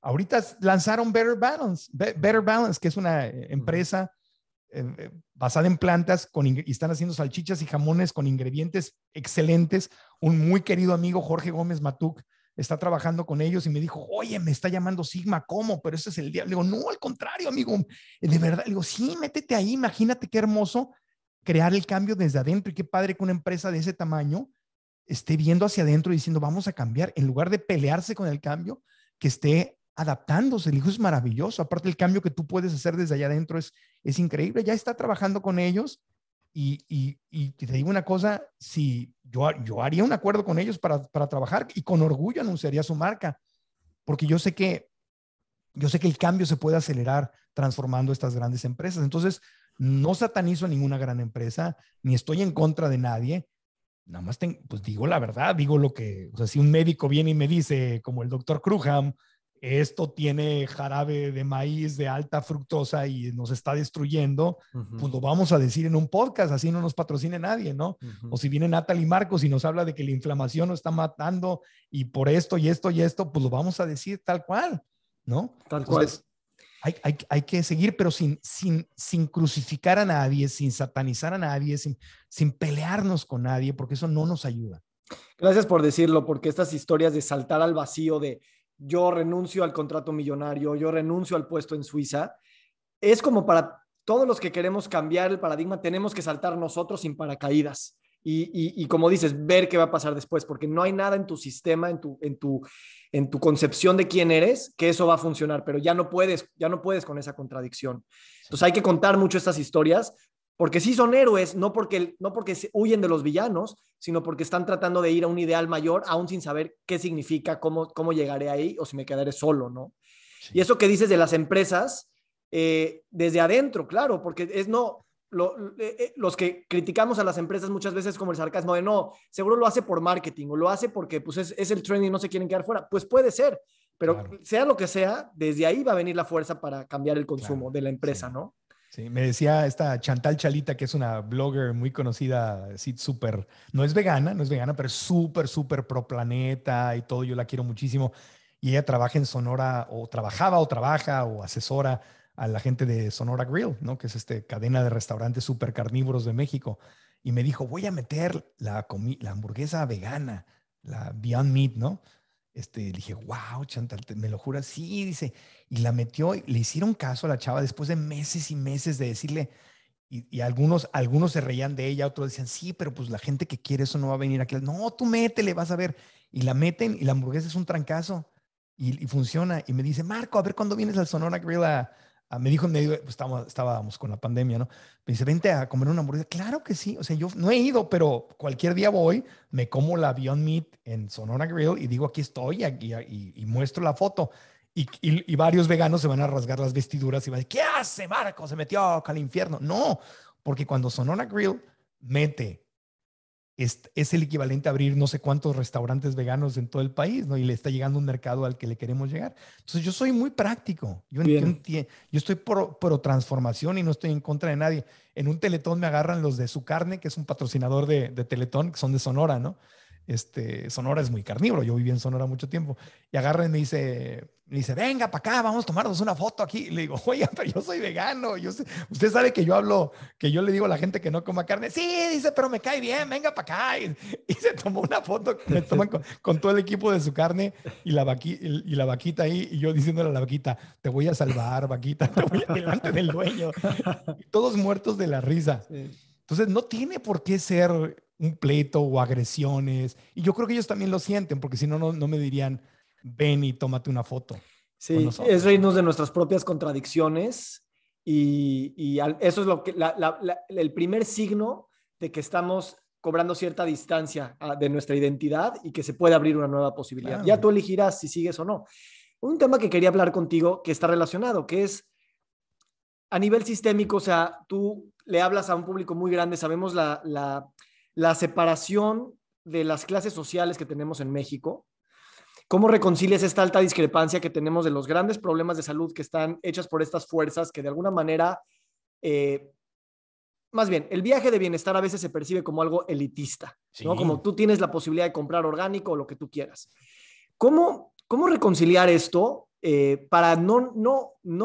Ahorita lanzaron Better Balance, Better Balance, que es una eh, empresa eh, basada en plantas con y están haciendo salchichas y jamones con ingredientes excelentes. Un muy querido amigo, Jorge Gómez Matuc, está trabajando con ellos y me dijo, oye, me está llamando Sigma, ¿cómo? Pero ese es el día, Le digo, no, al contrario, amigo, de verdad. Le digo, sí, métete ahí, imagínate qué hermoso crear el cambio desde adentro y qué padre que una empresa de ese tamaño esté viendo hacia adentro y diciendo, vamos a cambiar, en lugar de pelearse con el cambio, que esté adaptándose. El hijo es maravilloso. Aparte, el cambio que tú puedes hacer desde allá adentro es, es increíble. Ya está trabajando con ellos. Y, y, y te digo una cosa, si yo, yo haría un acuerdo con ellos para, para, trabajar y con orgullo anunciaría su marca, porque yo sé que yo sé que el cambio se puede acelerar transformando estas grandes empresas. Entonces, no satanizo a ninguna gran empresa, ni estoy en contra de nadie, nada más pues digo la verdad, digo lo que, o sea, si un médico viene y me dice, como el doctor Cruham, esto tiene jarabe de maíz de alta fructosa y nos está destruyendo, pues lo vamos a decir en un podcast, así no nos patrocine nadie, ¿no? O si viene Natalie Marcos y nos habla de que la inflamación nos está matando y por esto y esto y esto, pues lo vamos a decir tal cual, ¿no? Tal cual. Hay, hay, que seguir, pero sin, sin, sin crucificar a nadie, sin satanizar a nadie, sin, sin pelearnos con nadie, porque eso no nos ayuda. Gracias por decirlo, porque estas historias de saltar al vacío, de yo renuncio al contrato millonario, yo renuncio al puesto en Suiza, es como para todos los que queremos cambiar el paradigma, tenemos que saltar nosotros sin paracaídas. Y, como dices, ver qué va a pasar después, porque no hay nada en tu sistema, en tu, en, tu, en tu concepción de quién eres, que eso va a funcionar, pero ya no puedes, ya no puedes con esa contradicción. Entonces hay que contar mucho estas historias porque sí son héroes, no porque, no porque se huyen de los villanos, sino porque están tratando de ir a un ideal mayor, aún sin saber qué significa, cómo, cómo llegaré ahí o si me quedaré solo, ¿no? Y eso que dices de las empresas, eh, desde adentro, claro, porque es no, eh, eh, los que criticamos a las empresas muchas veces como el sarcasmo de no, seguro lo hace por marketing o lo hace porque pues es, es el trend y no se quieren quedar fuera, pues puede ser, pero sea lo que sea, desde ahí va a venir la fuerza para cambiar el consumo de la empresa, ¿no? Sí, me decía esta Chantal Chalita, que es una blogger muy conocida, sí, súper, no es vegana, no es vegana, pero súper, súper pro planeta y todo, yo la quiero muchísimo. Y ella trabaja en Sonora, o trabajaba, o trabaja, o asesora a la gente de Sonora Grill, ¿no? Que es esta cadena de restaurantes súper carnívoros de México. Y me dijo, voy a meter la, la hamburguesa vegana, la Beyond Meat, ¿no? Este, le dije, wow, Chantal, ¿me lo juras? Sí, dice, y la metió, le hicieron caso a la chava después de meses y meses de decirle, y, algunos, algunos se reían de ella, otros decían, sí, pero pues la gente que quiere eso no va a venir aquí. No, tú métele, vas a ver. Y la meten y la hamburguesa es un trancazo y, funciona. Y me dice, Marco, a ver cuándo vienes al Sonora Grill Ah, me dijo, en medio, pues, estábamos, con la pandemia, ¿no? Me dice, vente a comer una hamburguesa. Claro que sí. O sea, yo no he ido, pero cualquier día voy, me como la Beyond Meat en Sonora Grill y digo, aquí estoy aquí, y, muestro la foto. Y, y, varios veganos se van a rasgar las vestiduras y van a decir, ¿qué hace Marco? Se metió al infierno. No, porque cuando Sonora Grill mete es, el equivalente a abrir no sé cuántos restaurantes veganos en todo el país, ¿no? Y le está llegando un mercado al que le queremos llegar. Entonces yo soy muy práctico, yo, yo estoy por transformación y no estoy en contra de nadie. En un Teletón me agarran los de su carne, que es un patrocinador de, Teletón, que son de Sonora, ¿no? Este, Sonora es muy carnívoro, yo viví en Sonora mucho tiempo, y agarran y me dice, me dice, venga para acá, vamos a tomarnos una foto aquí. le digo, oiga, pero yo soy vegano. Yo usted sabe que yo hablo, que yo le digo a la gente que no coma carne. Sí, dice, pero me cae bien, venga para acá. Y, se tomó una foto me toman con, todo el equipo de su carne y la, vaquita ahí. Y yo diciéndole a la vaquita, te voy a salvar, vaquita, te voy delante del dueño. todos muertos de la risa. Entonces, no tiene por qué ser un pleito o agresiones. Y yo creo que ellos también lo sienten, porque si no, no, no me dirían ven y tómate una foto. Sí, es reírnos de nuestras propias contradicciones y, eso es lo que el primer signo de que estamos cobrando cierta distancia ah, de nuestra identidad y que se puede abrir una nueva posibilidad. Ya tú elegirás si sigues o no. Un tema que quería hablar contigo que está relacionado, que es a nivel sistémico, o sea, tú le hablas a un público muy grande, sabemos la, la separación de las clases sociales que tenemos en México ¿Cómo reconcilias esta alta discrepancia que tenemos de los grandes problemas de salud que están hechas por estas fuerzas que de alguna manera, eh, más bien, el viaje de bienestar a veces se percibe como algo elitista, ¿no? Como tú tienes la posibilidad de comprar orgánico o lo que tú quieras. ¿Cómo, reconciliar esto eh, para no,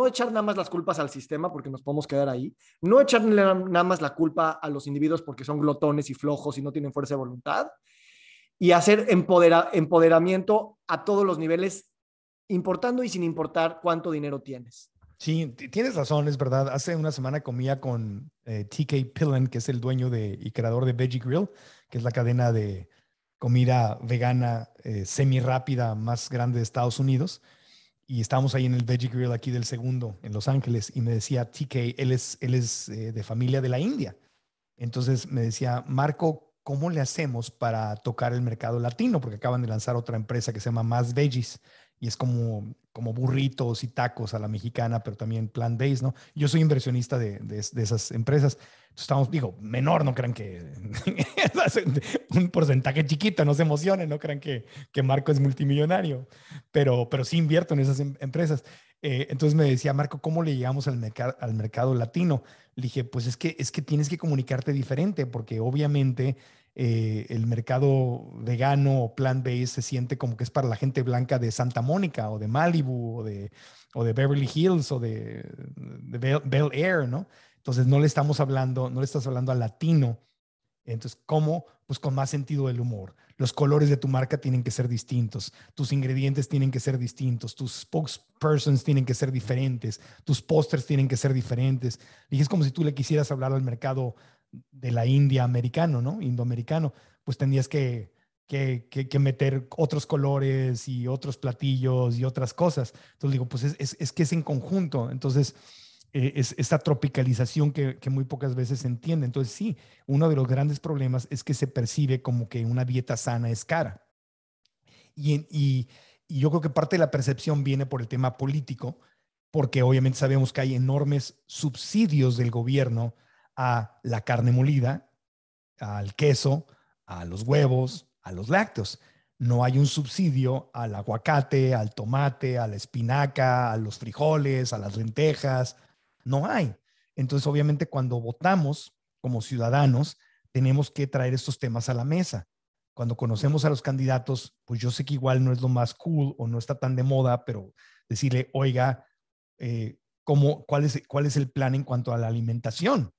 echar nada más las culpas al sistema, porque nos podemos quedar ahí, no echarle nada más la culpa a los individuos porque son glotones y flojos y no tienen fuerza de voluntad? y hacer empoderamiento a todos los niveles, importando y sin importar cuánto dinero tienes. Sí, tienes razón, es verdad. Hace una semana comía con eh, TK Pillen, que es el dueño de, y creador de Veggie Grill, que es la cadena de comida vegana eh, semi rápida más grande de Estados Unidos. Y estábamos ahí en el Veggie Grill aquí del segundo, en Los Ángeles, y me decía TK, él es, él es eh, de familia de la India. Entonces me decía, Marco, ¿cómo le hacemos para tocar el mercado latino? Porque acaban de lanzar otra empresa que se llama Más Veggies y es como, como burritos y tacos a la mexicana, pero también plant-based, ¿no? Yo soy inversionista de, esas empresas. Entonces estamos, digo, menor, no crean que un porcentaje chiquito, no se emocionen, no crean que, que Marco es multimillonario, pero, pero sí invierto en esas em, empresas. Eh, entonces me decía, Marco, ¿cómo le llegamos al, mercado, al mercado latino? Le dije, pues es que, es que tienes que comunicarte diferente, porque obviamente eh, el mercado vegano o plant-based se siente como que es para la gente blanca de Santa Mónica o de Malibu o de, Beverly Hills o de, Bel, Bel, Air, ¿no? Entonces no le estamos hablando, no le estás hablando al latino. Entonces, ¿cómo? Pues con más sentido del humor, los colores de tu marca tienen que ser distintos, tus ingredientes tienen que ser distintos, tus spokespersons tienen que ser diferentes, tus pósters tienen que ser diferentes. Dije es como si tú le quisieras hablar al mercado de la India americano, ¿no? Indoamericano, pues tendrías que, que, que, que meter otros colores y otros platillos y otras cosas. Entonces digo, pues es, es que es en conjunto. Entonces, eh, es esta tropicalización que, muy pocas veces se entiende. Entonces, sí, uno de los grandes problemas es que se percibe como que una dieta sana es cara. Y, y yo creo que parte de la percepción viene por el tema político, porque obviamente sabemos que hay enormes subsidios del gobierno a la carne molida, al queso, a los huevos, a los lácteos no hay un subsidio al aguacate, al tomate, a la espinaca, a los frijoles, a las lentejas, no hay. Entonces, obviamente, cuando votamos como ciudadanos, tenemos que traer estos temas a la mesa. Cuando conocemos a los candidatos, pues yo sé que igual no es lo más cool o no está tan de moda, pero decirle, oiga, eh, ¿cómo, cuál, es, el plan en cuanto a la alimentación?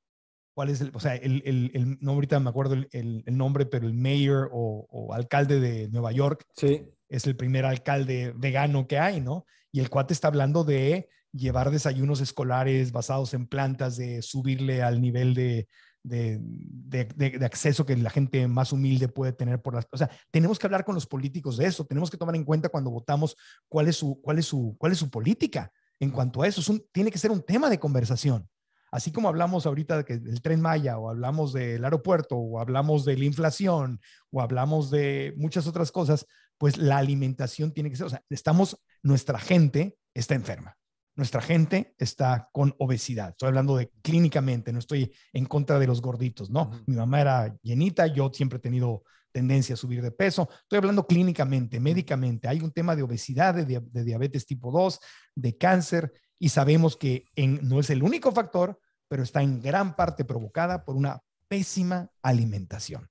¿Cuál es el, o sea, el, no ahorita me acuerdo el, nombre, pero el mayor o, alcalde de Nueva York sí. es el primer alcalde vegano que hay, ¿no? Y el cuate está hablando de llevar desayunos escolares basados en plantas, de subirle al nivel de, de, acceso que la gente más humilde puede tener por las... O sea, tenemos que hablar con los políticos de eso, tenemos que tomar en cuenta cuando votamos cuál es su, cuál es su, cuál es su política en cuanto a eso. tiene que ser un tema de conversación. Así como hablamos ahorita que del tren Maya o hablamos del aeropuerto o hablamos de la inflación o hablamos de muchas otras cosas, pues la alimentación tiene que ser, o sea, estamos, nuestra gente está enferma nuestra gente está con obesidad. Estoy hablando de clínicamente, no estoy en contra de los gorditos, no. Mi mamá era llenita, yo siempre he tenido tendencia a subir de peso. Estoy hablando clínicamente, médicamente. Hay un tema de obesidad, de, diabetes tipo 2, de cáncer, y sabemos que no es el único factor, pero está en gran parte provocada por una pésima alimentación.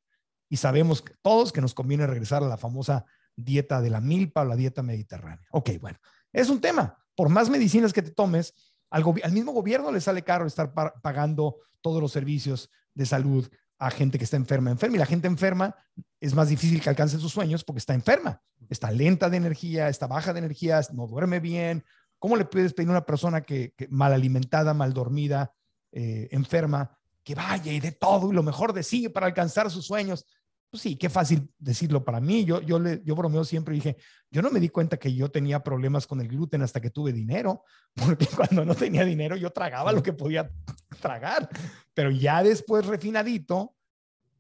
Y sabemos todos que nos conviene regresar a la famosa dieta de la milpa o la dieta mediterránea. Ok, bueno, es un tema por más medicinas que te tomes, al, mismo gobierno le sale caro estar pagando todos los servicios de salud a gente que está enferma, enferma. Y la gente enferma es más difícil que alcance sus sueños porque está enferma, está lenta de energía, está baja de energía, no duerme bien. ¿Cómo le puedes pedir a una persona que, mal alimentada, mal dormida, eh, enferma, que vaya y de todo y lo mejor de sí para alcanzar sus sueños? pues sí, qué fácil decirlo para mí. Yo, yo, yo bromeo siempre y dije, yo no me di cuenta que yo tenía problemas con el gluten hasta que tuve dinero, porque cuando no tenía dinero yo tragaba lo que podía tragar, pero ya después refinadito,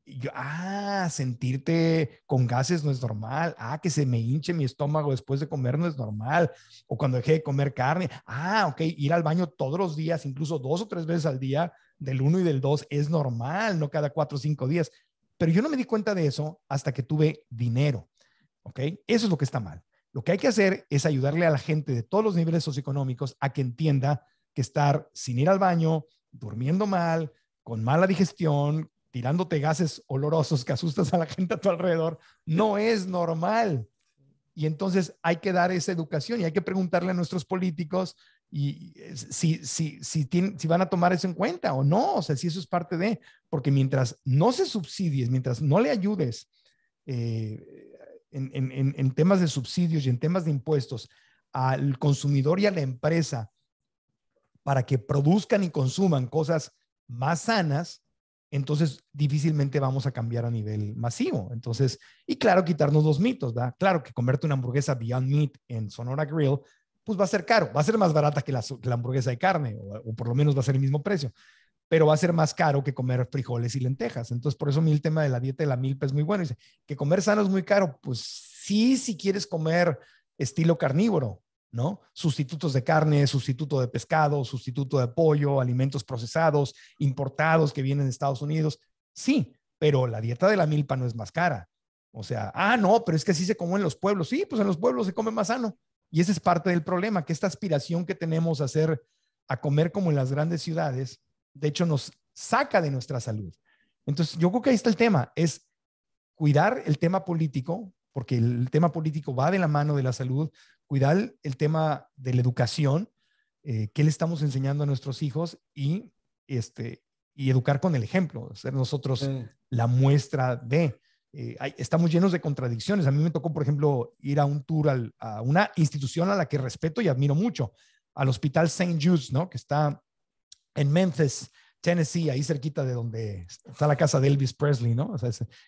yo, ah, sentirte con gases no es normal, ah, que se me hinche mi estómago después de comer no es normal, o cuando dejé de comer carne, ah, ok, ir al baño todos los días, incluso dos o tres veces al día, del uno y del dos, es normal, no cada cuatro o cinco días pero yo no me di cuenta de eso hasta que tuve dinero. ¿Ok? Eso es lo que está mal. Lo que hay que hacer es ayudarle a la gente de todos los niveles socioeconómicos a que entienda que estar sin ir al baño, durmiendo mal, con mala digestión, tirándote gases olorosos que asustas a la gente a tu alrededor, no es normal. Y entonces hay que dar esa educación y hay que preguntarle a nuestros políticos y eh, si, si, van a tomar eso en cuenta o no, o sea, si eso es parte de, porque mientras no se subsidies, mientras no le ayudes eh, en, en, temas de subsidios y en temas de impuestos al consumidor y a la empresa para que produzcan y consuman cosas más sanas, entonces difícilmente vamos a cambiar a nivel masivo. Entonces, y claro, quitarnos dos mitos, ¿verdad? Claro que comerte una hamburguesa Beyond Meat en Sonora Grill pues va a ser caro, va a ser más barata que la, hamburguesa de carne, o, por lo menos va a ser el mismo precio, pero va a ser más caro que comer frijoles y lentejas. Entonces, por eso mi el tema de la dieta de la milpa es muy bueno. Dice, que comer sano es muy caro, pues sí, si quieres comer estilo carnívoro, ¿no? Sustitutos de carne, sustituto de pescado, sustituto de pollo, alimentos procesados, importados que vienen de Estados Unidos, sí, pero la dieta de la milpa no es más cara. O sea, ah, no, pero es que sí se come en los pueblos. Sí, pues en los pueblos se come más sano. Y ese es parte del problema, que esta aspiración que tenemos a hacer, a comer como en las grandes ciudades, de hecho nos saca de nuestra salud. Entonces, yo creo que ahí está el tema, es cuidar el tema político, porque el tema político va de la mano de la salud, cuidar el tema de la educación, eh, qué le estamos enseñando a nuestros hijos y, este, y educar con el ejemplo, ser nosotros la muestra de. Eh, estamos llenos de contradicciones. A mí me tocó, por ejemplo, ir a un tour a una institución a la que respeto y admiro mucho, al Hospital St. Jude's, ¿no? Que está en Memphis, Tennessee, ahí cerquita de donde está la casa de Elvis Presley, ¿no?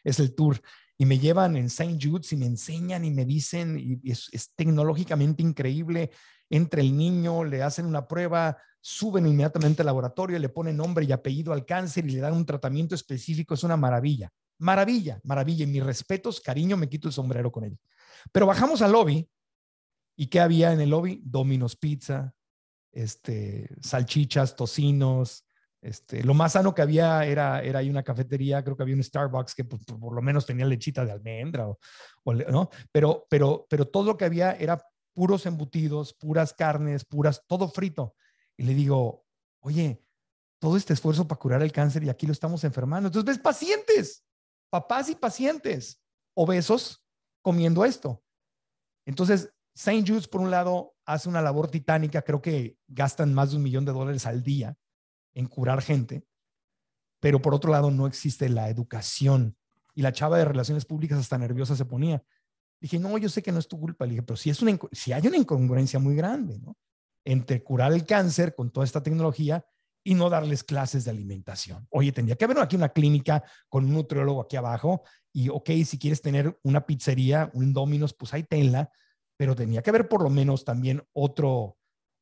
es, el tour. Y me llevan en St. Jude's y me enseñan y me dicen, y es, tecnológicamente increíble. entre el niño, le hacen una prueba, suben inmediatamente al laboratorio, le ponen nombre y apellido al cáncer y le dan un tratamiento específico. Es una maravilla. Maravilla, maravilla. Y mis respetos, cariño, me quito el sombrero con él Pero bajamos al lobby. ¿Y qué había en el lobby? Domino's Pizza, este, salchichas, tocinos. Este, lo más sano que había era, era ahí una cafetería, creo que había un Starbucks que pues, por, lo menos tenía lechita de almendra, Pero, pero, pero todo lo que había era puros embutidos, puras carnes, puras, todo frito. Y le digo, oye, todo este esfuerzo para curar el cáncer y aquí lo estamos enfermando. Entonces ves pacientes papás y pacientes obesos comiendo esto. Entonces, St. Jude's, por un lado, hace una labor titánica, creo que gastan más de un millón de dólares al día en curar gente, pero por otro lado no existe la educación. Y la chava de relaciones públicas hasta nerviosa se ponía. Dije, no, yo sé que no es tu culpa. Le dije, pero si, es una, si hay una incongruencia muy grande, Entre curar el cáncer con toda esta tecnología y no darles clases de alimentación. Oye, tendría que haber aquí una clínica con un nutriólogo aquí abajo y, ok, si quieres tener una pizzería, un Domino's, pues ahí tenla, pero tenía que haber por lo menos también otro,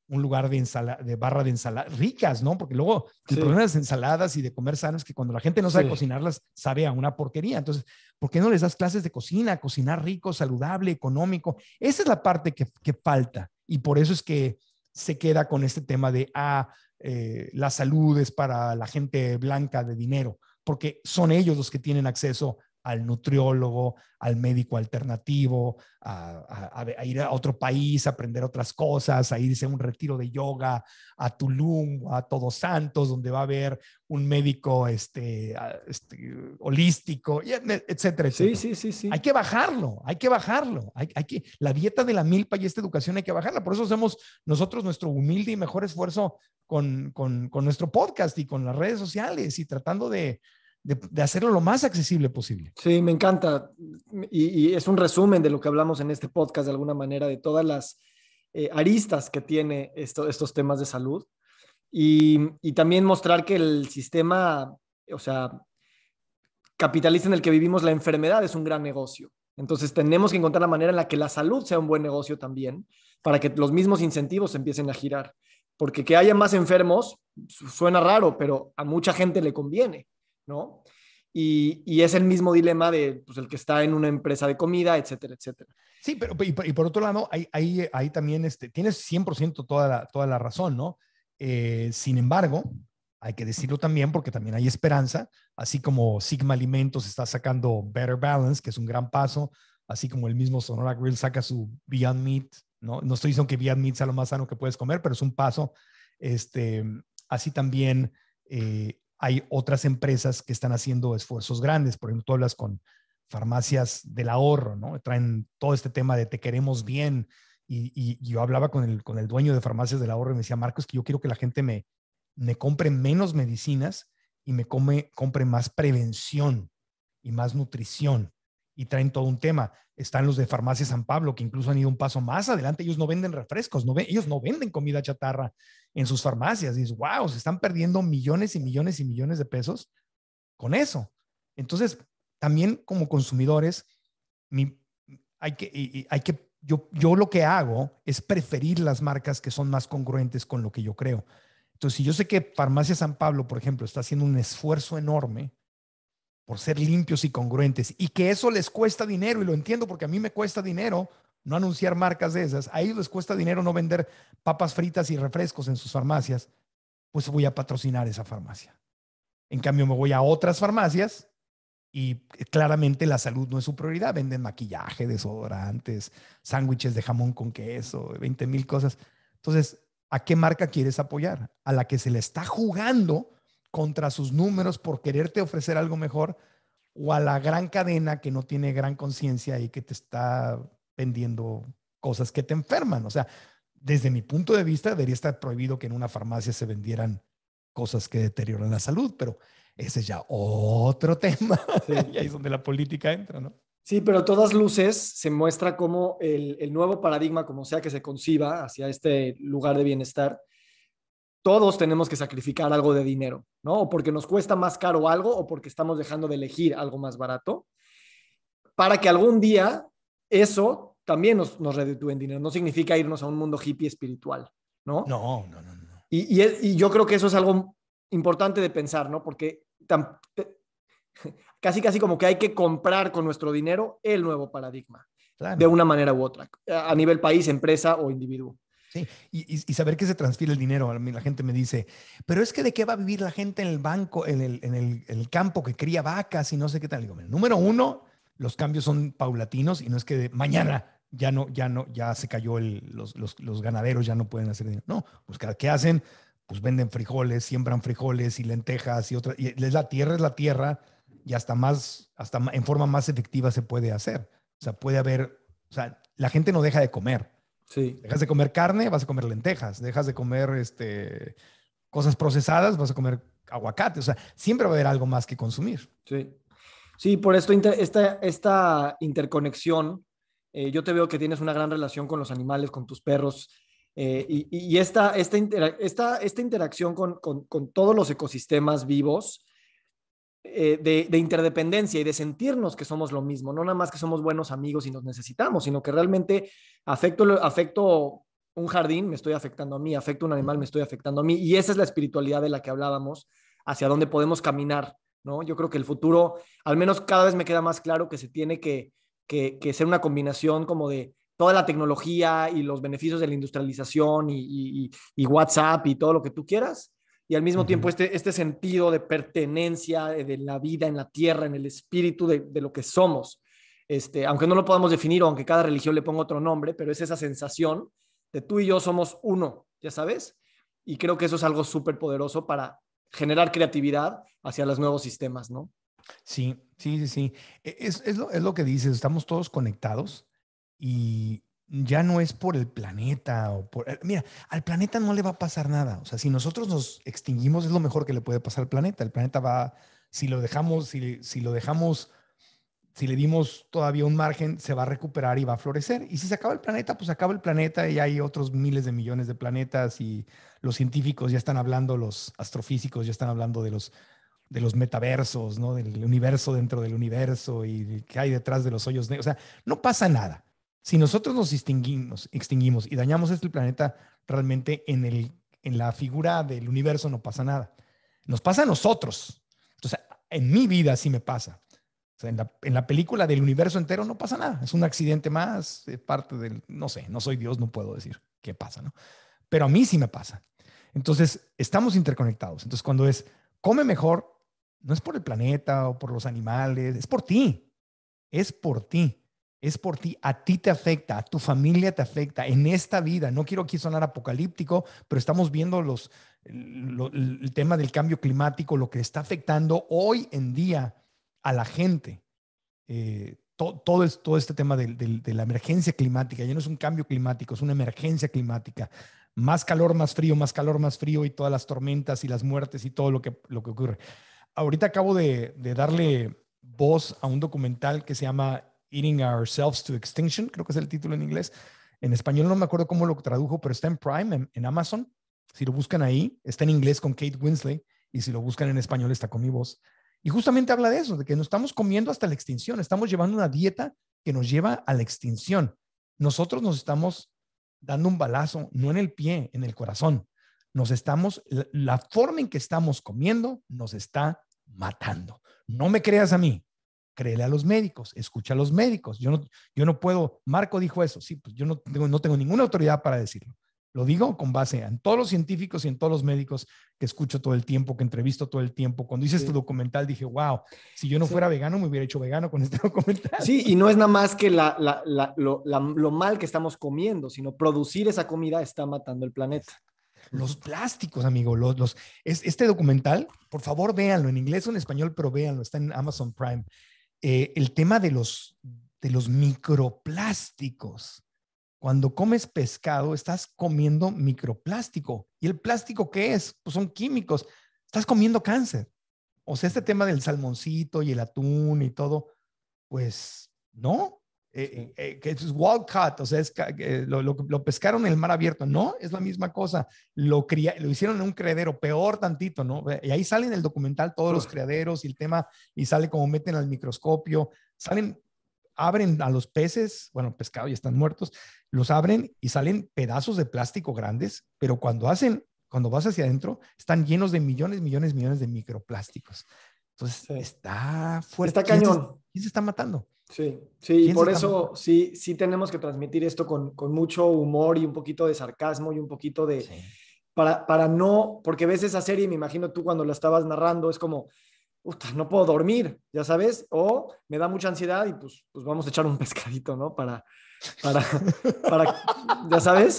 un lugar de, ensalada, de barra de ensaladas ricas, ¿no? Porque luego el problema de las ensaladas y de comer sano es que cuando la gente no sabe cocinarlas, sabe a una porquería. Entonces, ¿por qué no les das clases de cocina? Cocinar rico, saludable, económico. Esa es la parte que, que falta. Y por eso es que se queda con este tema de, ah, eh, la salud es para la gente blanca de dinero, porque son ellos los que tienen acceso al nutriólogo, al médico alternativo, a, ir a otro país, aprender otras cosas, a irse a un retiro de yoga, a Tulum, a Todos Santos, donde va a haber un médico este, este holístico, etcétera, etcétera. Sí, sí, sí, sí. Hay que bajarlo, hay que bajarlo. Hay, que, la dieta de la milpa y esta educación hay que bajarla. Por eso hacemos nosotros nuestro humilde y mejor esfuerzo con nuestro podcast y con las redes sociales y tratando de de, hacerlo lo más accesible posible. Sí, me encanta. Y, es un resumen de lo que hablamos en este podcast, de alguna manera, de todas las eh, aristas que tiene estos temas de salud. Y, y, también mostrar que el sistema, o sea, capitalista en el que vivimos, la enfermedad es un gran negocio. Entonces tenemos que encontrar la manera en la que la salud sea un buen negocio también, para que los mismos incentivos empiecen a girar. Porque que haya más enfermos suena raro, pero a mucha gente le conviene. ¿no? Y, es el mismo dilema de pues, el que está en una empresa de comida, etcétera, etcétera. Sí, pero y, por otro lado, ahí, también este, tienes 100% toda la, toda la razón, ¿no? Eh, sin embargo, hay que decirlo también porque también hay esperanza, así como Sigma Alimentos está sacando Better Balance, que es un gran paso, así como el mismo Sonora Grill saca su Beyond Meat, ¿no? No estoy diciendo que Beyond Meat sea lo más sano que puedes comer, pero es un paso. Este, así también eh, hay otras empresas que están haciendo esfuerzos grandes. Por ejemplo, tú hablas con farmacias del ahorro, ¿no? Traen todo este tema de te queremos bien. Y, yo hablaba con el, con el dueño de farmacias del ahorro y me decía, Marcos, que yo quiero que la gente me, me compre menos medicinas y me come, compre más prevención y más nutrición y traen todo un tema. Están los de Farmacia San Pablo, que incluso han ido un paso más adelante. Ellos no venden refrescos, no ellos no venden comida chatarra en sus farmacias. Dices, wow, se están perdiendo millones y millones y millones de pesos con eso. Entonces, también como consumidores, hay que, hay que yo, yo lo que hago es preferir las marcas que son más congruentes con lo que yo creo. Entonces, si yo sé que Farmacia San Pablo, por ejemplo, está haciendo un esfuerzo enorme por ser limpios y congruentes y que eso les cuesta dinero y lo entiendo porque a mí me cuesta dinero no anunciar marcas de esas, a ellos les cuesta dinero no vender papas fritas y refrescos en sus farmacias, pues voy a patrocinar esa farmacia. En cambio me voy a otras farmacias y eh, claramente la salud no es su prioridad, venden maquillaje, desodorantes, sándwiches de jamón con queso, 20 mil cosas. Entonces, ¿a qué marca quieres apoyar? A la que se le está jugando contra sus números por quererte ofrecer algo mejor o a la gran cadena que no tiene gran conciencia y que te está vendiendo cosas que te enferman. O sea, desde mi punto de vista debería estar prohibido que en una farmacia se vendieran cosas que deterioran la salud, pero ese es ya otro tema. y ahí es donde la política entra, ¿no? Sí, pero todas luces se muestra como el, nuevo paradigma, como sea que se conciba hacia este lugar de bienestar, todos tenemos que sacrificar algo de dinero, ¿no? O porque nos cuesta más caro algo o porque estamos dejando de elegir algo más barato, para que algún día eso también nos, nos reditúe en dinero. No significa irnos a un mundo hippie espiritual, ¿no? No, no, no. Y, yo creo que eso es algo importante de pensar, ¿no? Porque tan, casi, casi como que hay que comprar con nuestro dinero el nuevo paradigma, de una manera u otra, a nivel país, empresa o individuo. Sí, y, saber que se transfiere el dinero. La gente me dice, pero es que de qué va a vivir la gente en el banco, en el, en el, campo que cría vacas y no sé qué tal. Digo, número uno, los cambios son paulatinos y no es que mañana ya no, ya no, ya se cayó los, ganaderos, ya no pueden hacer dinero. No, pues ¿qué hacen? Pues venden frijoles, siembran frijoles y lentejas y otras. Y la tierra es la tierra y hasta más, hasta en forma más efectiva se puede hacer. O sea, puede haber, o sea, la gente no deja de comer Dejas de comer carne, vas a comer lentejas. Dejas de comer este, cosas procesadas, vas a comer aguacate. O sea, siempre va a haber algo más que consumir. Sí. Sí, por esto esta, esta interconexión, eh, yo te veo que tienes una gran relación con los animales, con tus perros, eh, y, esta, esta, esta, esta, interacción con, con, todos los ecosistemas vivos eh, de, interdependencia y de sentirnos que somos lo mismo, no nada más que somos buenos amigos y nos necesitamos, sino que realmente afecto, afecto un jardín, me estoy afectando a mí, afecto un animal, me estoy afectando a mí, y esa es la espiritualidad de la que hablábamos, hacia dónde podemos caminar, ¿no? Yo creo que el futuro, al menos cada vez me queda más claro que se tiene que, que, ser una combinación como de toda la tecnología y los beneficios de la industrialización y WhatsApp y todo lo que tú quieras, y al mismo tiempo este, este sentido de pertenencia eh, de, la vida en la tierra, en el espíritu de, lo que somos. Este, aunque no lo podamos definir o aunque cada religión le ponga otro nombre, pero es esa sensación de tú y yo somos uno, ya sabes. Y creo que eso es algo súper poderoso para generar creatividad hacia los nuevos sistemas, ¿no? Sí, sí, sí, sí. E, es, lo, es lo que dices, estamos todos conectados y, ya no es por el planeta o por... Eh, mira, al planeta no le va a pasar nada. O sea, si nosotros nos extinguimos es lo mejor que le puede pasar al planeta. El planeta va, si lo dejamos, si, lo dejamos, si le dimos todavía un margen, se va a recuperar y va a florecer. Y si se acaba el planeta, pues acaba el planeta y hay otros miles de millones de planetas y los científicos ya están hablando, los astrofísicos ya están hablando de los de los metaversos, ¿no? Del universo dentro del universo y qué hay detrás de los hoyos negros. O sea, no pasa nada. Si nosotros nos extinguimos, extinguimos y dañamos este planeta, realmente en, la figura del universo no pasa nada. Nos pasa a nosotros. Entonces, en mi vida sí me pasa. sea, en, la, película del universo entero no pasa nada. Es un accidente más, parte del, no sé, no soy Dios, no puedo decir qué pasa, ¿no? Pero a mí sí me pasa. Entonces, estamos interconectados. Entonces, cuando es, come mejor, no es por el planeta o por los animales, es por ti. Es por ti es por ti, a ti te afecta, a tu familia te afecta, en esta vida. No quiero aquí sonar apocalíptico, pero estamos viendo los, el tema del cambio climático, lo que está afectando hoy en día a la gente. Eh, todo, es, todo este tema de, la emergencia climática, ya no es un cambio climático, es una emergencia climática. Más calor, más frío, más calor, más frío y todas las tormentas y las muertes y todo lo que, lo que ocurre. Ahorita acabo de, de darle voz a un documental que se llama Eating Ourselves to Extinction, creo que es el título en inglés. En español no me acuerdo cómo lo tradujo, pero está en Prime, en, Amazon. Si lo buscan ahí, está en inglés con Kate Winsley y si lo buscan en español está con mi voz. Y justamente habla de eso, de que nos estamos comiendo hasta la extinción, estamos llevando una dieta que nos lleva a la extinción. Nosotros nos estamos dando un balazo, no en el pie, en el corazón. Nos estamos, la forma en que estamos comiendo nos está matando. No me creas a mí, créele a los médicos, escucha a los médicos. Yo no, yo no puedo, Marco dijo eso, sí, pues yo no tengo, no tengo ninguna autoridad para decirlo. Lo digo con base en todos los científicos y en todos los médicos que escucho todo el tiempo, que entrevisto todo el tiempo. Cuando hice este documental dije, wow, si yo no fuera vegano me hubiera hecho vegano con este documental. Sí, y no es nada más que la, la, lo, lo, mal que estamos comiendo, sino producir esa comida está matando el planeta. Los plásticos, amigo, los, los, este documental, por favor véanlo en inglés o en español, pero véanlo, está en Amazon Prime. Eh, el tema de los, de los microplásticos. Cuando comes pescado, estás comiendo microplástico. ¿Y el plástico qué es? Pues son químicos. Estás comiendo cáncer. O sea, este tema del salmoncito y el atún y todo, pues no, eh, eh, eh, que es cut, o sea, es, lo, pescaron en el mar abierto, no, es la misma cosa, lo, lo hicieron en un criadero, peor tantito, ¿no? Y ahí sale en el documental todos los criaderos y el tema, y sale como meten al microscopio, salen, abren a los peces, bueno, pescado ya están muertos, los abren y salen pedazos de plástico grandes, pero cuando hacen, cuando vas hacia adentro, están llenos de millones, millones, millones de microplásticos. Entonces, está fuerte. Está cañón. y se está matando? Sí, sí, y por eso sí, sí tenemos que transmitir esto con, mucho humor y un poquito de sarcasmo y un poquito de... Para, no, porque ves esa serie, me imagino tú cuando la estabas narrando, es como, no puedo dormir, ya sabes, o me da mucha ansiedad y pues, pues vamos a echar un pescadito, ¿no? Para, para, para, ya sabes,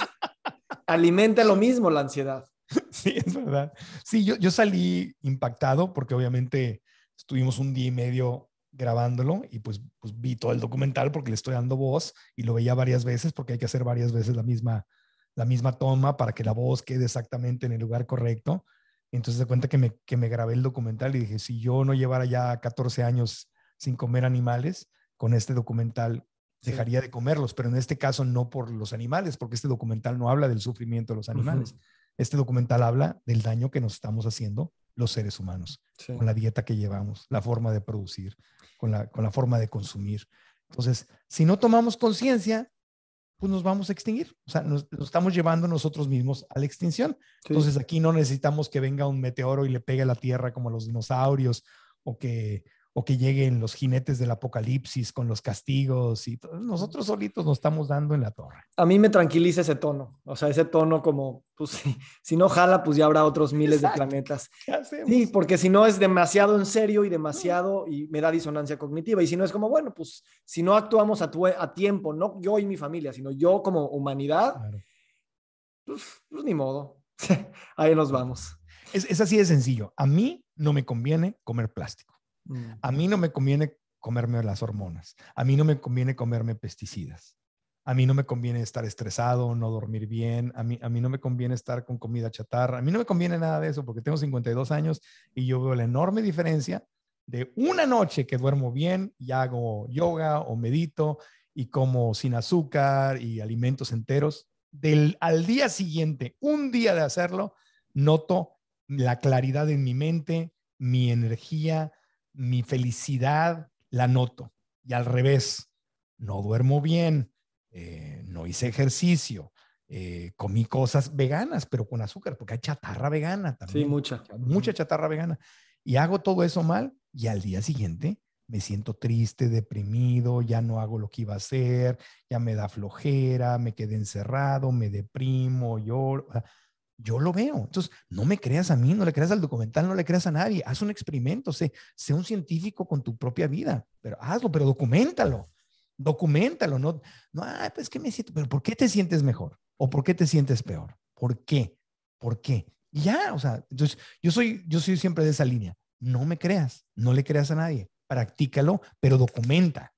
alimenta lo mismo la ansiedad. Sí, es verdad. Sí, yo, yo salí impactado porque obviamente estuvimos un día y medio grabándolo y pues, pues, vi todo el documental porque le estoy dando voz y lo veía varias veces porque hay que hacer varias veces la misma, la misma toma para que la voz quede exactamente en el lugar correcto. Entonces de cuenta que me, que me grabé el documental y dije, si yo no llevara ya 14 años sin comer animales, con este documental dejaría de comerlos, pero en este caso no por los animales, porque este documental no habla del sufrimiento de los animales. Este documental habla del daño que nos estamos haciendo los seres humanos, con la dieta que llevamos, la forma de producir, con la, forma de consumir. Entonces, si no tomamos conciencia, pues nos vamos a extinguir. O sea, nos, estamos llevando nosotros mismos a la extinción. Entonces, aquí no necesitamos que venga un meteoro y le pegue a la Tierra como los dinosaurios o que, o que lleguen los jinetes del apocalipsis con los castigos y nosotros solitos nos estamos dando en la torre. A mí me tranquiliza ese tono, o sea, ese tono como, pues si, no jala, pues ya habrá otros miles de planetas. Sí, porque si no es demasiado en serio y demasiado y me da disonancia cognitiva y si no es como, bueno, pues si no actuamos a, tiempo, no yo y mi familia, sino yo como humanidad, pues, pues, ni modo, ahí nos vamos. es así de sencillo, a mí no me conviene comer plástico. A mí no me conviene comerme las hormonas, a mí no me conviene comerme pesticidas, a mí no me conviene estar estresado, no dormir bien, a mí, no me conviene estar con comida chatarra, a mí no me conviene nada de eso porque tengo 52 años y yo veo la enorme diferencia de una noche que duermo bien y hago yoga o medito y como sin azúcar y alimentos enteros, del al día siguiente, un día de hacerlo, noto la claridad en mi mente, mi energía, mi felicidad la noto. Y al revés, no duermo bien, eh, no hice ejercicio, eh, comí cosas veganas, pero con azúcar, porque hay chatarra vegana también. Sí, mucha. Mucha chatarra vegana. Y hago todo eso mal y al día siguiente me siento triste, deprimido, ya no hago lo que iba a hacer, ya me da flojera, me quedé encerrado, me deprimo, lloro. Yo lo veo. Entonces, no me creas a mí, no le creas al documental, no le creas a nadie. Haz un experimento, sé, sé un científico con tu propia vida, pero hazlo, pero documentalo. Documentalo, no, no, pues qué me siento, pero ¿por qué te sientes mejor? ¿O por qué te sientes peor? ¿Por qué? ¿Por qué? ya, o sea, entonces yo soy, yo soy siempre de esa línea. No me creas, no le creas a nadie, practícalo, pero documenta.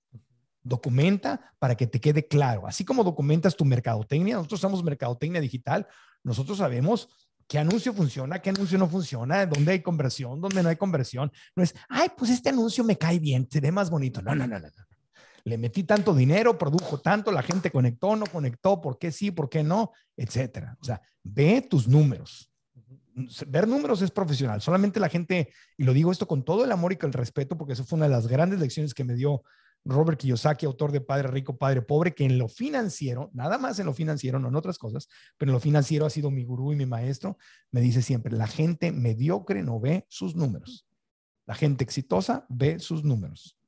Documenta para que te quede claro. Así como documentas tu mercadotecnia, nosotros somos mercadotecnia digital, nosotros sabemos qué anuncio funciona, qué anuncio no funciona, dónde hay conversión, dónde no hay conversión. No es, ay, pues este anuncio me cae bien, se ve más bonito. No, no, no, no. Le metí tanto dinero, produjo tanto, la gente conectó, no conectó, por qué sí, por qué no, etcétera. O sea, ve tus números. Ver números es profesional. Solamente la gente, y lo digo esto con todo el amor y con el respeto, porque eso fue una de las grandes lecciones que me dio Robert Kiyosaki, autor de Padre Rico, Padre Pobre, que en lo financiero, nada más en lo financiero, no en otras cosas, pero en lo financiero ha sido mi gurú y mi maestro, me dice siempre, la gente mediocre no ve sus números. La gente exitosa ve sus números.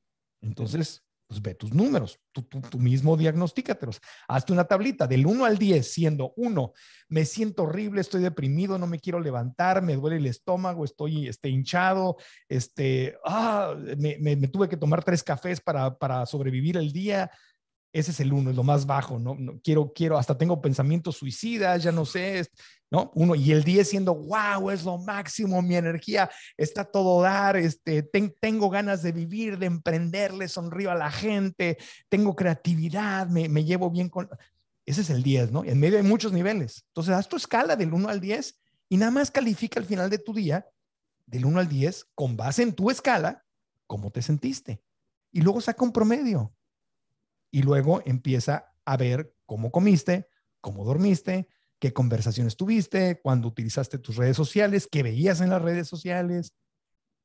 Entonces, pues ve tus números, tú, mismo diagnostícatelos. Hazte una tablita del 1 al 10, siendo 1, me siento horrible, estoy deprimido, no me quiero levantar, me duele el estómago, estoy este, hinchado, este, ah, me, me tuve que tomar tres cafés para, para sobrevivir el día, ese es el uno, es lo más bajo, ¿no? quiero, quiero, hasta tengo pensamientos suicidas, ya no sé, ¿no? Uno, y el 10 siendo, wow, es lo máximo, mi energía está todo dar, este, tengo ganas de vivir, de emprenderle, sonrío a la gente, tengo creatividad, me, me llevo bien con... Ese es el 10, ¿no? En medio hay muchos niveles. Entonces, haz tu escala del 1 al 10 y nada más califica al final de tu día, del 1 al 10, con base en tu escala, cómo te sentiste. Y luego saca un promedio y luego empieza a ver cómo comiste, cómo dormiste, qué conversaciones tuviste, cuándo utilizaste tus redes sociales, qué veías en las redes sociales.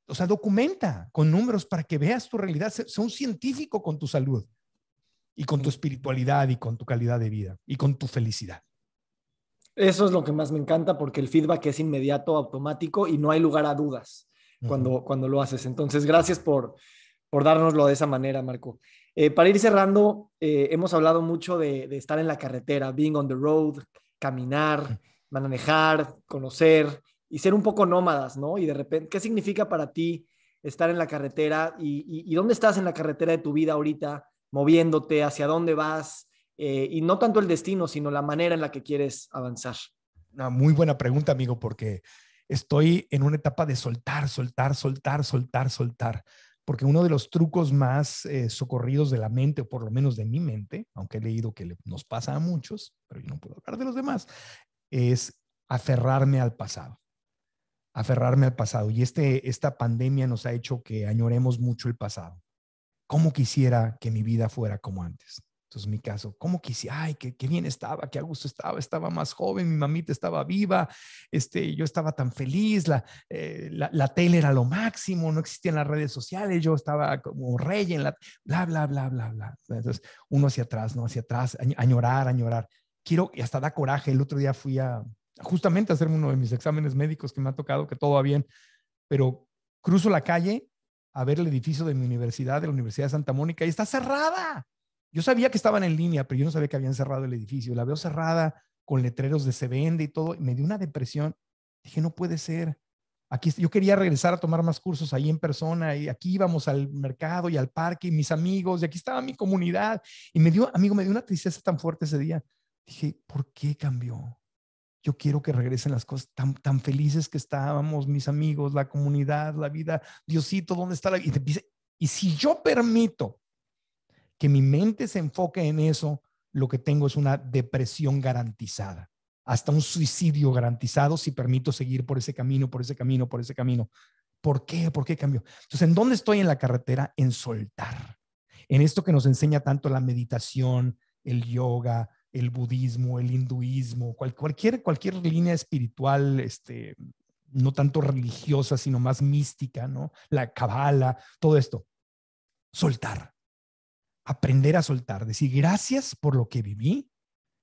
O sea, documenta con números para que veas tu realidad. Sé un científico con tu salud y con tu espiritualidad y con tu calidad de vida y con tu felicidad. Eso es lo que más me encanta porque el feedback es inmediato, automático y no hay lugar a dudas cuando, cuando lo haces. Entonces, gracias por, por dárnoslo de esa manera, Marco. Eh, para ir cerrando, eh, hemos hablado mucho de, estar en la carretera, being on the road, caminar, manejar, conocer y ser un poco nómadas, ¿no? Y de repente, ¿qué significa para ti estar en la carretera y, dónde estás en la carretera de tu vida ahorita, moviéndote, hacia dónde vas? Eh, y no tanto el destino, sino la manera en la que quieres avanzar. Una muy buena pregunta, amigo, porque estoy en una etapa de soltar, soltar, soltar, soltar, soltar porque uno de los trucos más eh, socorridos de la mente, o por lo menos de mi mente, aunque he leído que nos pasa a muchos, pero yo no puedo hablar de los demás, es aferrarme al pasado. Aferrarme al pasado. Y este, esta pandemia nos ha hecho que añoremos mucho el pasado. ¿Cómo quisiera que mi vida fuera como antes? Entonces, mi caso, ¿cómo quise? Ay, qué, bien estaba, qué a gusto estaba, estaba más joven, mi mamita estaba viva, este, yo estaba tan feliz, eh, la, la, tele era lo máximo, no existían las redes sociales, yo estaba como rey en la, bla, bla, bla, bla, bla. Entonces, uno hacia atrás, ¿no? Hacia atrás, añorar, añorar. Quiero, y hasta da coraje, el otro día fui a, justamente a hacerme uno de mis exámenes médicos que me ha tocado, que todo va bien, pero cruzo la calle a ver el edificio de mi universidad, de la Universidad de Santa Mónica, y está cerrada. Yo sabía que estaban en línea, pero yo no sabía que habían cerrado el edificio. La veo cerrada con letreros de se vende y todo. Y me dio una depresión. Dije, no puede ser. Aquí, yo quería regresar a tomar más cursos ahí en persona y aquí íbamos al mercado y al parque y mis amigos y aquí estaba mi comunidad. Y me dio, amigo, me dio una tristeza tan fuerte ese día. Dije, ¿por qué cambió? yo quiero que regresen las cosas tan, tan felices que estábamos, mis amigos, la comunidad, la vida, Diosito, ¿dónde está la vida? Y, si yo permito que mi mente se enfoque en eso, lo que tengo es una depresión garantizada, hasta un suicidio garantizado si permito seguir por ese camino, por ese camino, por ese camino. ¿Por qué? ¿Por qué cambio? Entonces, ¿en dónde estoy en la carretera? En soltar. En esto que nos enseña tanto la meditación, el yoga, el budismo, el hinduismo, cualquier, cualquier línea espiritual, este, no tanto religiosa, sino más mística, ¿no? La cabala, todo esto. Soltar aprender a soltar, decir gracias por lo que viví,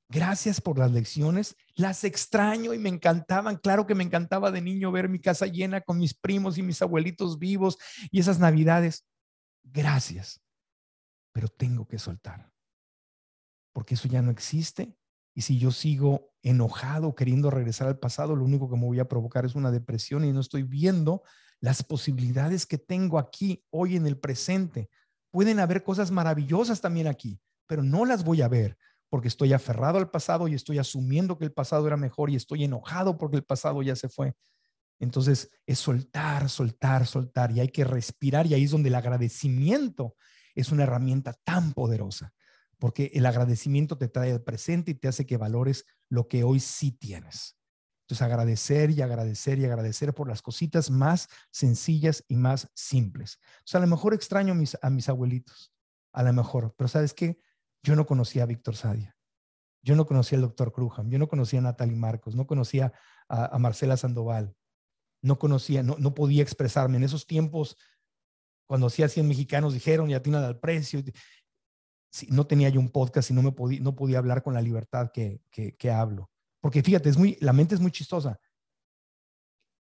gracias por las lecciones, las extraño y me encantaban, claro que me encantaba de niño ver mi casa llena con mis primos y mis abuelitos vivos y esas navidades, gracias, pero tengo que soltar, porque eso ya no existe y si yo sigo enojado queriendo regresar al pasado, lo único que me voy a provocar es una depresión y no estoy viendo las posibilidades que tengo aquí hoy en el presente Pueden haber cosas maravillosas también aquí, pero no las voy a ver porque estoy aferrado al pasado y estoy asumiendo que el pasado era mejor y estoy enojado porque el pasado ya se fue. Entonces es soltar, soltar, soltar y hay que respirar y ahí es donde el agradecimiento es una herramienta tan poderosa porque el agradecimiento te trae al presente y te hace que valores lo que hoy sí tienes. Entonces, agradecer y agradecer y agradecer por las cositas más sencillas y más simples. sea, a lo mejor extraño a mis abuelitos, a lo mejor, pero ¿sabes qué? Yo no conocía a Víctor Sadia. Yo no conocía al doctor Cruham, yo no conocía a Natalie Marcos, no conocía a, Marcela Sandoval, no conocía, no, no podía expresarme. En esos tiempos, cuando hacía 100 mexicanos, dijeron, ya tiene al precio. no tenía yo un podcast y no, me podía, no podía hablar con la libertad que, que hablo. Porque fíjate, muy, la mente es muy chistosa.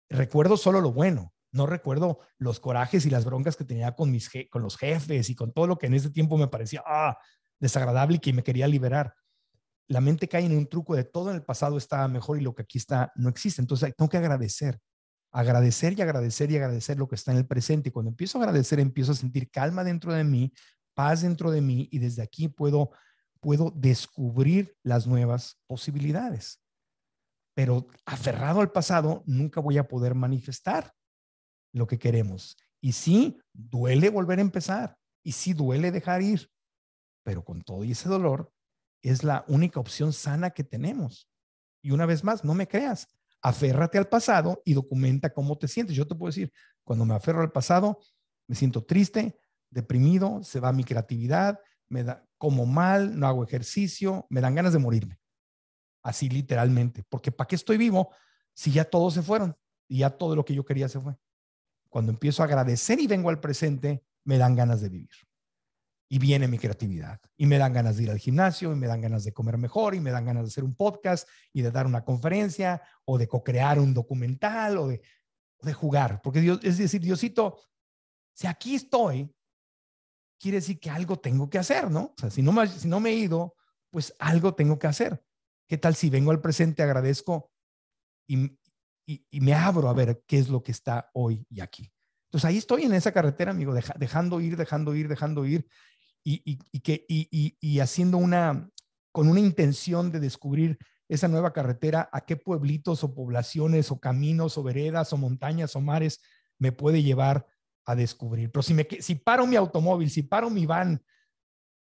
Recuerdo solo lo bueno, no recuerdo los corajes y las broncas que tenía con, mis con los jefes y con todo lo que en ese tiempo me parecía ah, desagradable y que me quería liberar. La mente cae en un truco de todo en el pasado estaba mejor y lo que aquí está no existe. Entonces tengo que agradecer, agradecer y agradecer y agradecer lo que está en el presente. Y cuando empiezo a agradecer, empiezo a sentir calma dentro de mí, paz dentro de mí y desde aquí puedo puedo descubrir las nuevas posibilidades. Pero aferrado al pasado, nunca voy a poder manifestar lo que queremos. Y sí, duele volver a empezar. Y sí, duele dejar ir. Pero con todo ese dolor, es la única opción sana que tenemos. Y una vez más, no me creas. Aférrate al pasado y documenta cómo te sientes. Yo te puedo decir, cuando me aferro al pasado, me siento triste, deprimido, se va mi creatividad, me da, como mal, no hago ejercicio, me dan ganas de morirme. Así literalmente, porque ¿para qué estoy vivo si ya todos se fueron y ya todo lo que yo quería se fue? Cuando empiezo a agradecer y vengo al presente, me dan ganas de vivir. Y viene mi creatividad. Y me dan ganas de ir al gimnasio, y me dan ganas de comer mejor, y me dan ganas de hacer un podcast, y de dar una conferencia, o de co-crear un documental, o de, de jugar. Porque Dios, es decir, Diosito, si aquí estoy, quiere decir que algo tengo que hacer, ¿no? O sea, si no, me, he ido, pues algo tengo que hacer. ¿Qué tal si vengo al presente, agradezco y, me abro a ver qué es lo que está hoy y aquí? Entonces ahí estoy en esa carretera, amigo, dejando ir, dejando ir, dejando ir y, que, y haciendo una, con una intención de descubrir esa nueva carretera, a qué pueblitos o poblaciones o caminos o veredas o montañas o mares me puede llevar a descubrir. Pero si, me, si paro mi automóvil, si paro mi van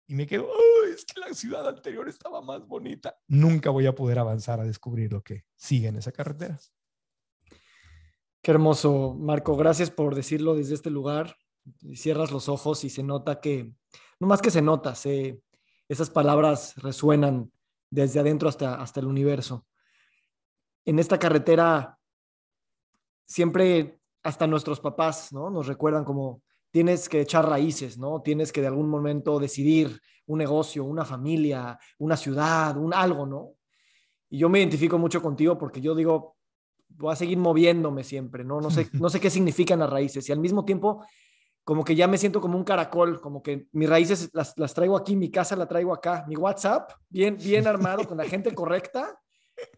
y me quedo, es que la ciudad anterior estaba más bonita, nunca voy a poder avanzar a descubrir lo que sigue en esa carretera. Qué hermoso, Marco. Gracias por decirlo desde este lugar. Cierras los ojos y se nota que, no más que se nota, esas palabras resuenan desde adentro hasta, hasta el universo. En esta carretera siempre hasta nuestros papás, ¿no? Nos recuerdan como tienes que echar raíces, ¿no? Tienes que de algún momento decidir un negocio, una familia, una ciudad, un algo, ¿no? Y yo me identifico mucho contigo porque yo digo, voy a seguir moviéndome siempre, ¿no? No sé, no sé qué significan las raíces. Y al mismo tiempo, como que ya me siento como un caracol, como que mis raíces las, las traigo aquí, mi casa la traigo acá, mi WhatsApp, bien, bien armado, con la gente correcta,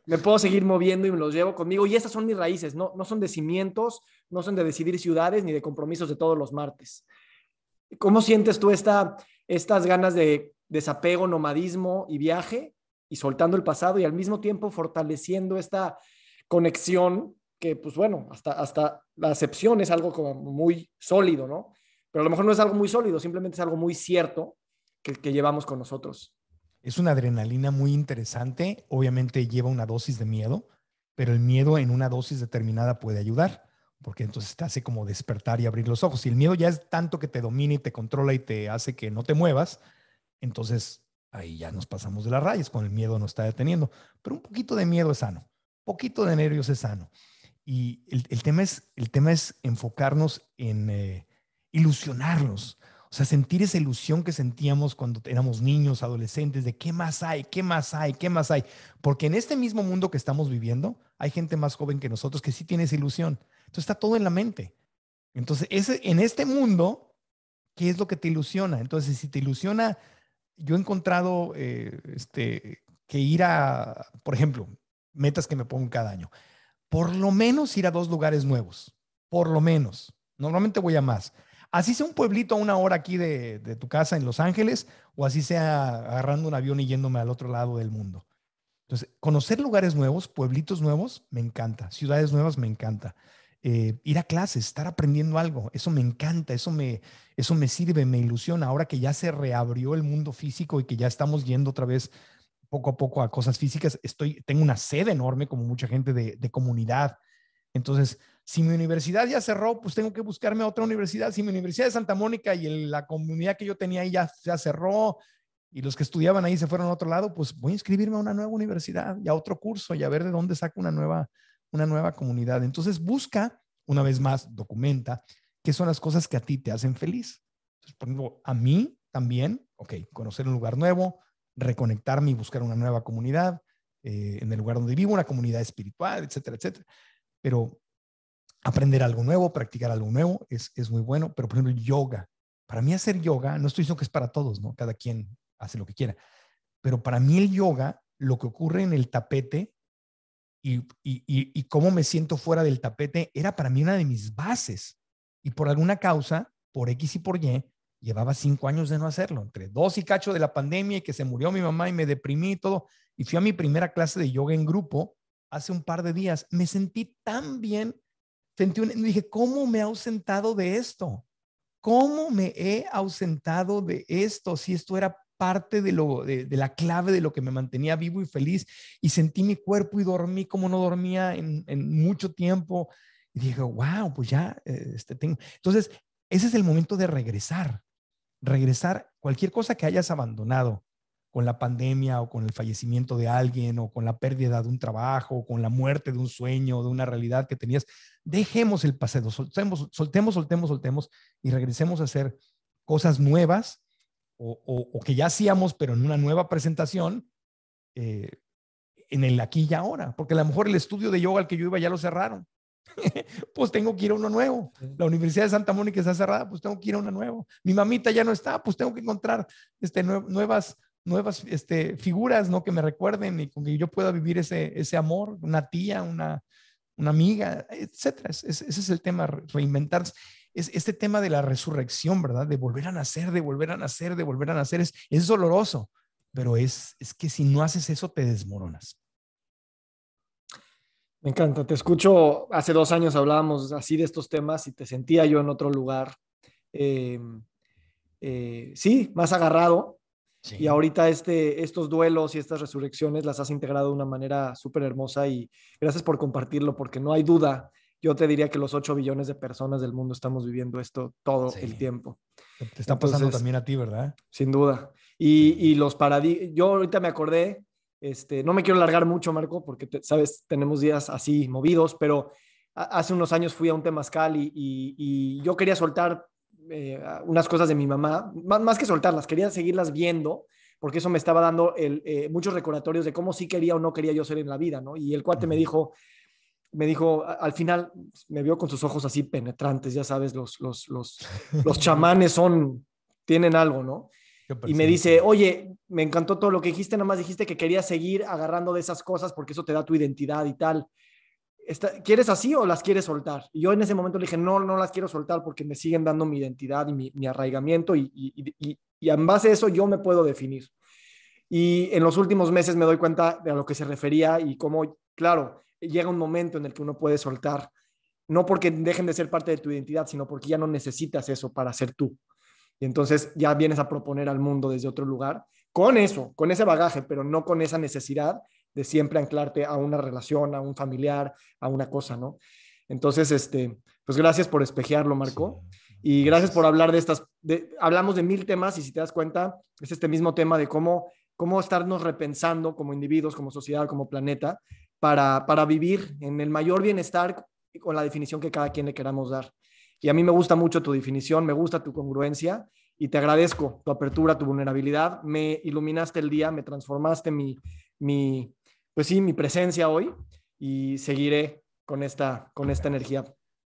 me puedo seguir moviendo y me los llevo conmigo. Y esas son mis raíces, no, no son de cimientos, no son de decidir ciudades ni de compromisos de todos los martes. ¿Cómo sientes tú estas ganas de desapego, nomadismo y viaje y soltando el pasado y al mismo tiempo fortaleciendo esta conexión que, pues bueno, hasta, la acepción es algo como muy sólido, ¿no? Pero a lo mejor no es algo muy sólido, simplemente es algo muy cierto que llevamos con nosotros. Es una adrenalina muy interesante, obviamente lleva una dosis de miedo, pero el miedo en una dosis determinada puede ayudar, porque entonces te hace como despertar y abrir los ojos. Si el miedo ya es tanto que te domina y te controla y te hace que no te muevas, entonces ahí ya nos pasamos de las rayas, con el miedo nos está deteniendo. Pero un poquito de miedo es sano, poquito de nervios es sano. Y el, tema, es, el tema enfocarnos en eh, ilusionarnos, o sea, sentir esa ilusión que sentíamos cuando éramos niños, adolescentes, de qué más hay, qué más hay, qué más hay. Porque en este mismo mundo que estamos viviendo, hay gente más joven que nosotros que sí tiene esa ilusión. Entonces está todo en la mente. Entonces, ese, en este mundo, ¿qué es lo que te ilusiona? Entonces, si te ilusiona, yo he encontrado eh, este, que ir a, por ejemplo, metas que me pongo cada año. Por lo menos ir a dos lugares nuevos. Por lo menos. Normalmente voy a más Así sea un pueblito a una hora aquí de, tu casa en Los Ángeles, o así sea agarrando un avión y yéndome al otro lado del mundo. Entonces, conocer lugares nuevos, pueblitos nuevos, me encanta. Ciudades nuevas, me encanta. Eh, ir a clases, estar aprendiendo algo, eso me encanta, eso me, eso me sirve, me ilusiona. Ahora que ya se reabrió el mundo físico y que ya estamos yendo otra vez poco a poco a cosas físicas, estoy, tengo una sed enorme, como mucha gente, de comunidad, entonces, si mi universidad ya cerró, pues tengo que buscarme otra universidad. Si mi universidad de Santa Mónica y la comunidad que yo tenía ahí ya, se cerró y los que estudiaban ahí se fueron a otro lado, pues voy a inscribirme a una nueva universidad y a otro curso y a ver de dónde saco una nueva, una nueva comunidad. Entonces, busca, una vez más, documenta qué son las cosas que a ti te hacen feliz. Entonces, por ejemplo, a mí también, ok, conocer un lugar nuevo, reconectarme y buscar una nueva comunidad eh, en el lugar donde vivo, una comunidad espiritual, etcétera, etcétera. Pero aprender algo nuevo, practicar algo nuevo es, muy bueno. Pero, por ejemplo, yoga. Para mí hacer yoga, no estoy diciendo que es para todos, ¿no? Cada quien hace lo que quiera. Pero para mí el yoga, lo que ocurre en el tapete y, y cómo me siento fuera del tapete, era para mí una de mis bases. Y por alguna causa, por X y por Y, llevaba cinco años de no hacerlo, entre dos y cacho de la pandemia y que se murió mi mamá y me deprimí y todo. Y fui a mi primera clase de yoga en grupo hace un par de días, me sentí tan bien, sentí dije, ¿cómo me he ausentado de esto? ¿Cómo me he ausentado de esto? Si esto era parte de, lo, de, la clave de lo que me mantenía vivo y feliz y sentí mi cuerpo y dormí como no dormía en, en mucho tiempo. Y dije, wow, pues ya eh, este, tengo. Entonces, ese es el momento de regresar, regresar cualquier cosa que hayas abandonado, con la pandemia o con el fallecimiento de alguien o con la pérdida de un trabajo o con la muerte de un sueño, de una realidad que tenías. Dejemos el paseo, soltemos, soltemos, soltemos, soltemos y regresemos a hacer cosas nuevas o, que ya hacíamos, pero en una nueva presentación, eh, en el aquí y ahora, porque a lo mejor el estudio de yoga al que yo iba ya lo cerraron. pues tengo que ir a uno nuevo. La Universidad de Santa Mónica está cerrada, pues tengo que ir a uno nuevo. Mi mamita ya no está, pues tengo que encontrar este, nuevas nuevas este, figuras, ¿no? Que me recuerden y con que yo pueda vivir ese, amor, una tía, una, una amiga, etcétera. ese es el tema, reinventar, Es este tema de la resurrección, ¿verdad? De volver a nacer, de volver a nacer, de volver a nacer. Es, es doloroso, pero es, es que si no haces eso te desmoronas. Me encanta, te escucho, hace dos años hablábamos así de estos temas y te sentía yo en otro lugar, eh, eh, sí, más agarrado, y ahorita este, estos duelos y estas resurrecciones las has integrado de una manera súper hermosa y gracias por compartirlo porque no hay duda, yo te diría que los 8 billones de personas del mundo estamos viviendo esto todo el tiempo. Te está pasando también a ti, ¿verdad? Sin duda. Y, los paradigmas, yo ahorita me acordé, este, no me quiero largar mucho, Marco, porque sabes, tenemos días así movidos, pero hace unos años fui a un temazcal y, y yo quería soltar eh, unas cosas de mi mamá, más, que soltarlas, quería seguirlas viendo, porque eso me estaba dando eh, muchos recordatorios de cómo sí quería o no quería yo ser en la vida, ¿no? Y el cuate me dijo, me dijo, al final me vio con sus ojos así penetrantes, ya sabes, los, los chamanes son, tienen algo, ¿no? Y me dice, oye, me encantó todo lo que dijiste, nada más dijiste que quería seguir agarrando de esas cosas porque eso te da tu identidad y tal. ¿quieres así o las quieres soltar? Y yo en ese momento le dije, no, no las quiero soltar porque me siguen dando mi identidad y mi, arraigamiento y, y, y, en base a eso yo me puedo definir. Y en los últimos meses me doy cuenta de a lo que se refería y cómo, claro, llega un momento en el que uno puede soltar, no porque dejen de ser parte de tu identidad, sino porque ya no necesitas eso para ser tú. Y entonces ya vienes a proponer al mundo desde otro lugar con eso, con ese bagaje, pero no con esa necesidad de siempre anclarte a una relación, a un familiar, a una cosa, ¿no? Entonces, este, pues gracias por espejearlo, Marco. Y gracias por hablar de estas, hablamos de mil temas y si te das cuenta, es este mismo tema de cómo, cómo estarnos repensando como individuos, como sociedad, como planeta, para, vivir en el mayor bienestar con la definición que cada quien le queramos dar. Y a mí me gusta mucho tu definición, me gusta tu congruencia y te agradezco tu apertura, tu vulnerabilidad. Me iluminaste el día, me transformaste mi, mi, pues sí, mi presencia hoy y seguiré con esta, con esta energía.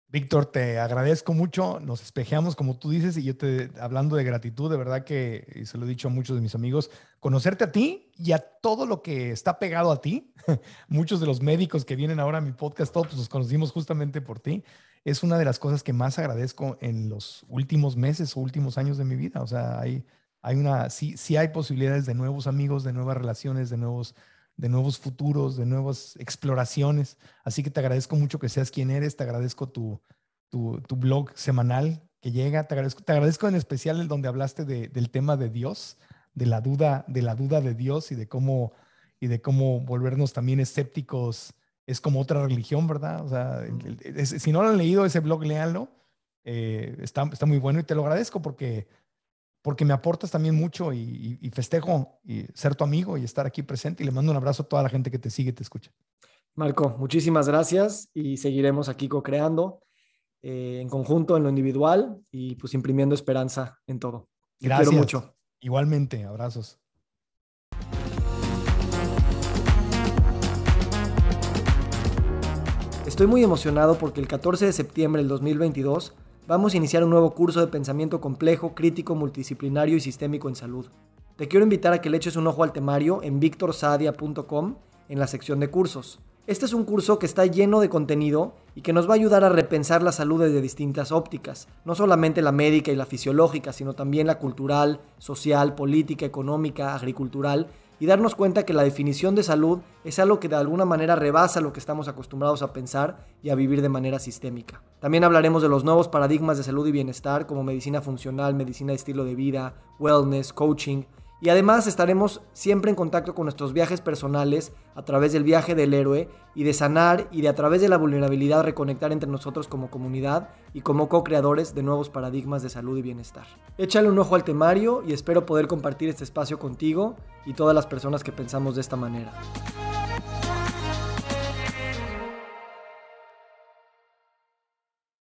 Víctor, te agradezco mucho, nos espejeamos como tú dices y yo te, hablando de gratitud, de verdad que, se lo he dicho a muchos de mis amigos, conocerte a ti y a todo lo que está pegado a ti, muchos de los médicos que vienen ahora a mi podcast, todos nos conocimos justamente por ti, es una de las cosas que más agradezco en los últimos meses o últimos años de mi vida, o sea, hay, hay una, sí, sí hay posibilidades de nuevos amigos, de nuevas relaciones, de nuevos de nuevos futuros, de nuevas exploraciones. Así que te agradezco mucho que seas quien eres, te agradezco tu, tu, blog semanal que llega, te agradezco, te agradezco en especial el donde hablaste del tema de Dios, de la duda, de la duda de Dios y de cómo y de cómo volvernos también escépticos es como otra religión, ¿verdad? O sea, si no lo han leído ese blog, léanlo. Eh, está, está muy bueno y te lo agradezco porque porque me aportas también mucho y, festejo y ser tu amigo y estar aquí presente. Y le mando un abrazo a toda la gente que te sigue y te escucha. Marco, muchísimas gracias y seguiremos aquí co-creando eh, en conjunto, en lo individual y pues imprimiendo esperanza en todo. gracias. mucho. Igualmente, abrazos. Estoy muy emocionado porque el 14 de septiembre del 2022 Vamos a iniciar un nuevo curso de pensamiento complejo, crítico, multidisciplinario y sistémico en salud. Te quiero invitar a que le eches un ojo al temario en victorsadia.com en la sección de cursos. Este es un curso que está lleno de contenido y que nos va a ayudar a repensar la salud desde distintas ópticas, no solamente la médica y la fisiológica, sino también la cultural, social, política, económica, agricultural, y darnos cuenta que la definición de salud es algo que de alguna manera rebasa lo que estamos acostumbrados a pensar y a vivir de manera sistémica. También hablaremos de los nuevos paradigmas de salud y bienestar como medicina funcional, medicina de estilo de vida, wellness, coaching, y además estaremos siempre en contacto con nuestros viajes personales a través del viaje del héroe y de sanar y de a través de la vulnerabilidad reconectar entre nosotros como comunidad y como co-creadores de nuevos paradigmas de salud y bienestar. Échale un ojo al temario y espero poder compartir este espacio contigo y todas las personas que pensamos de esta manera.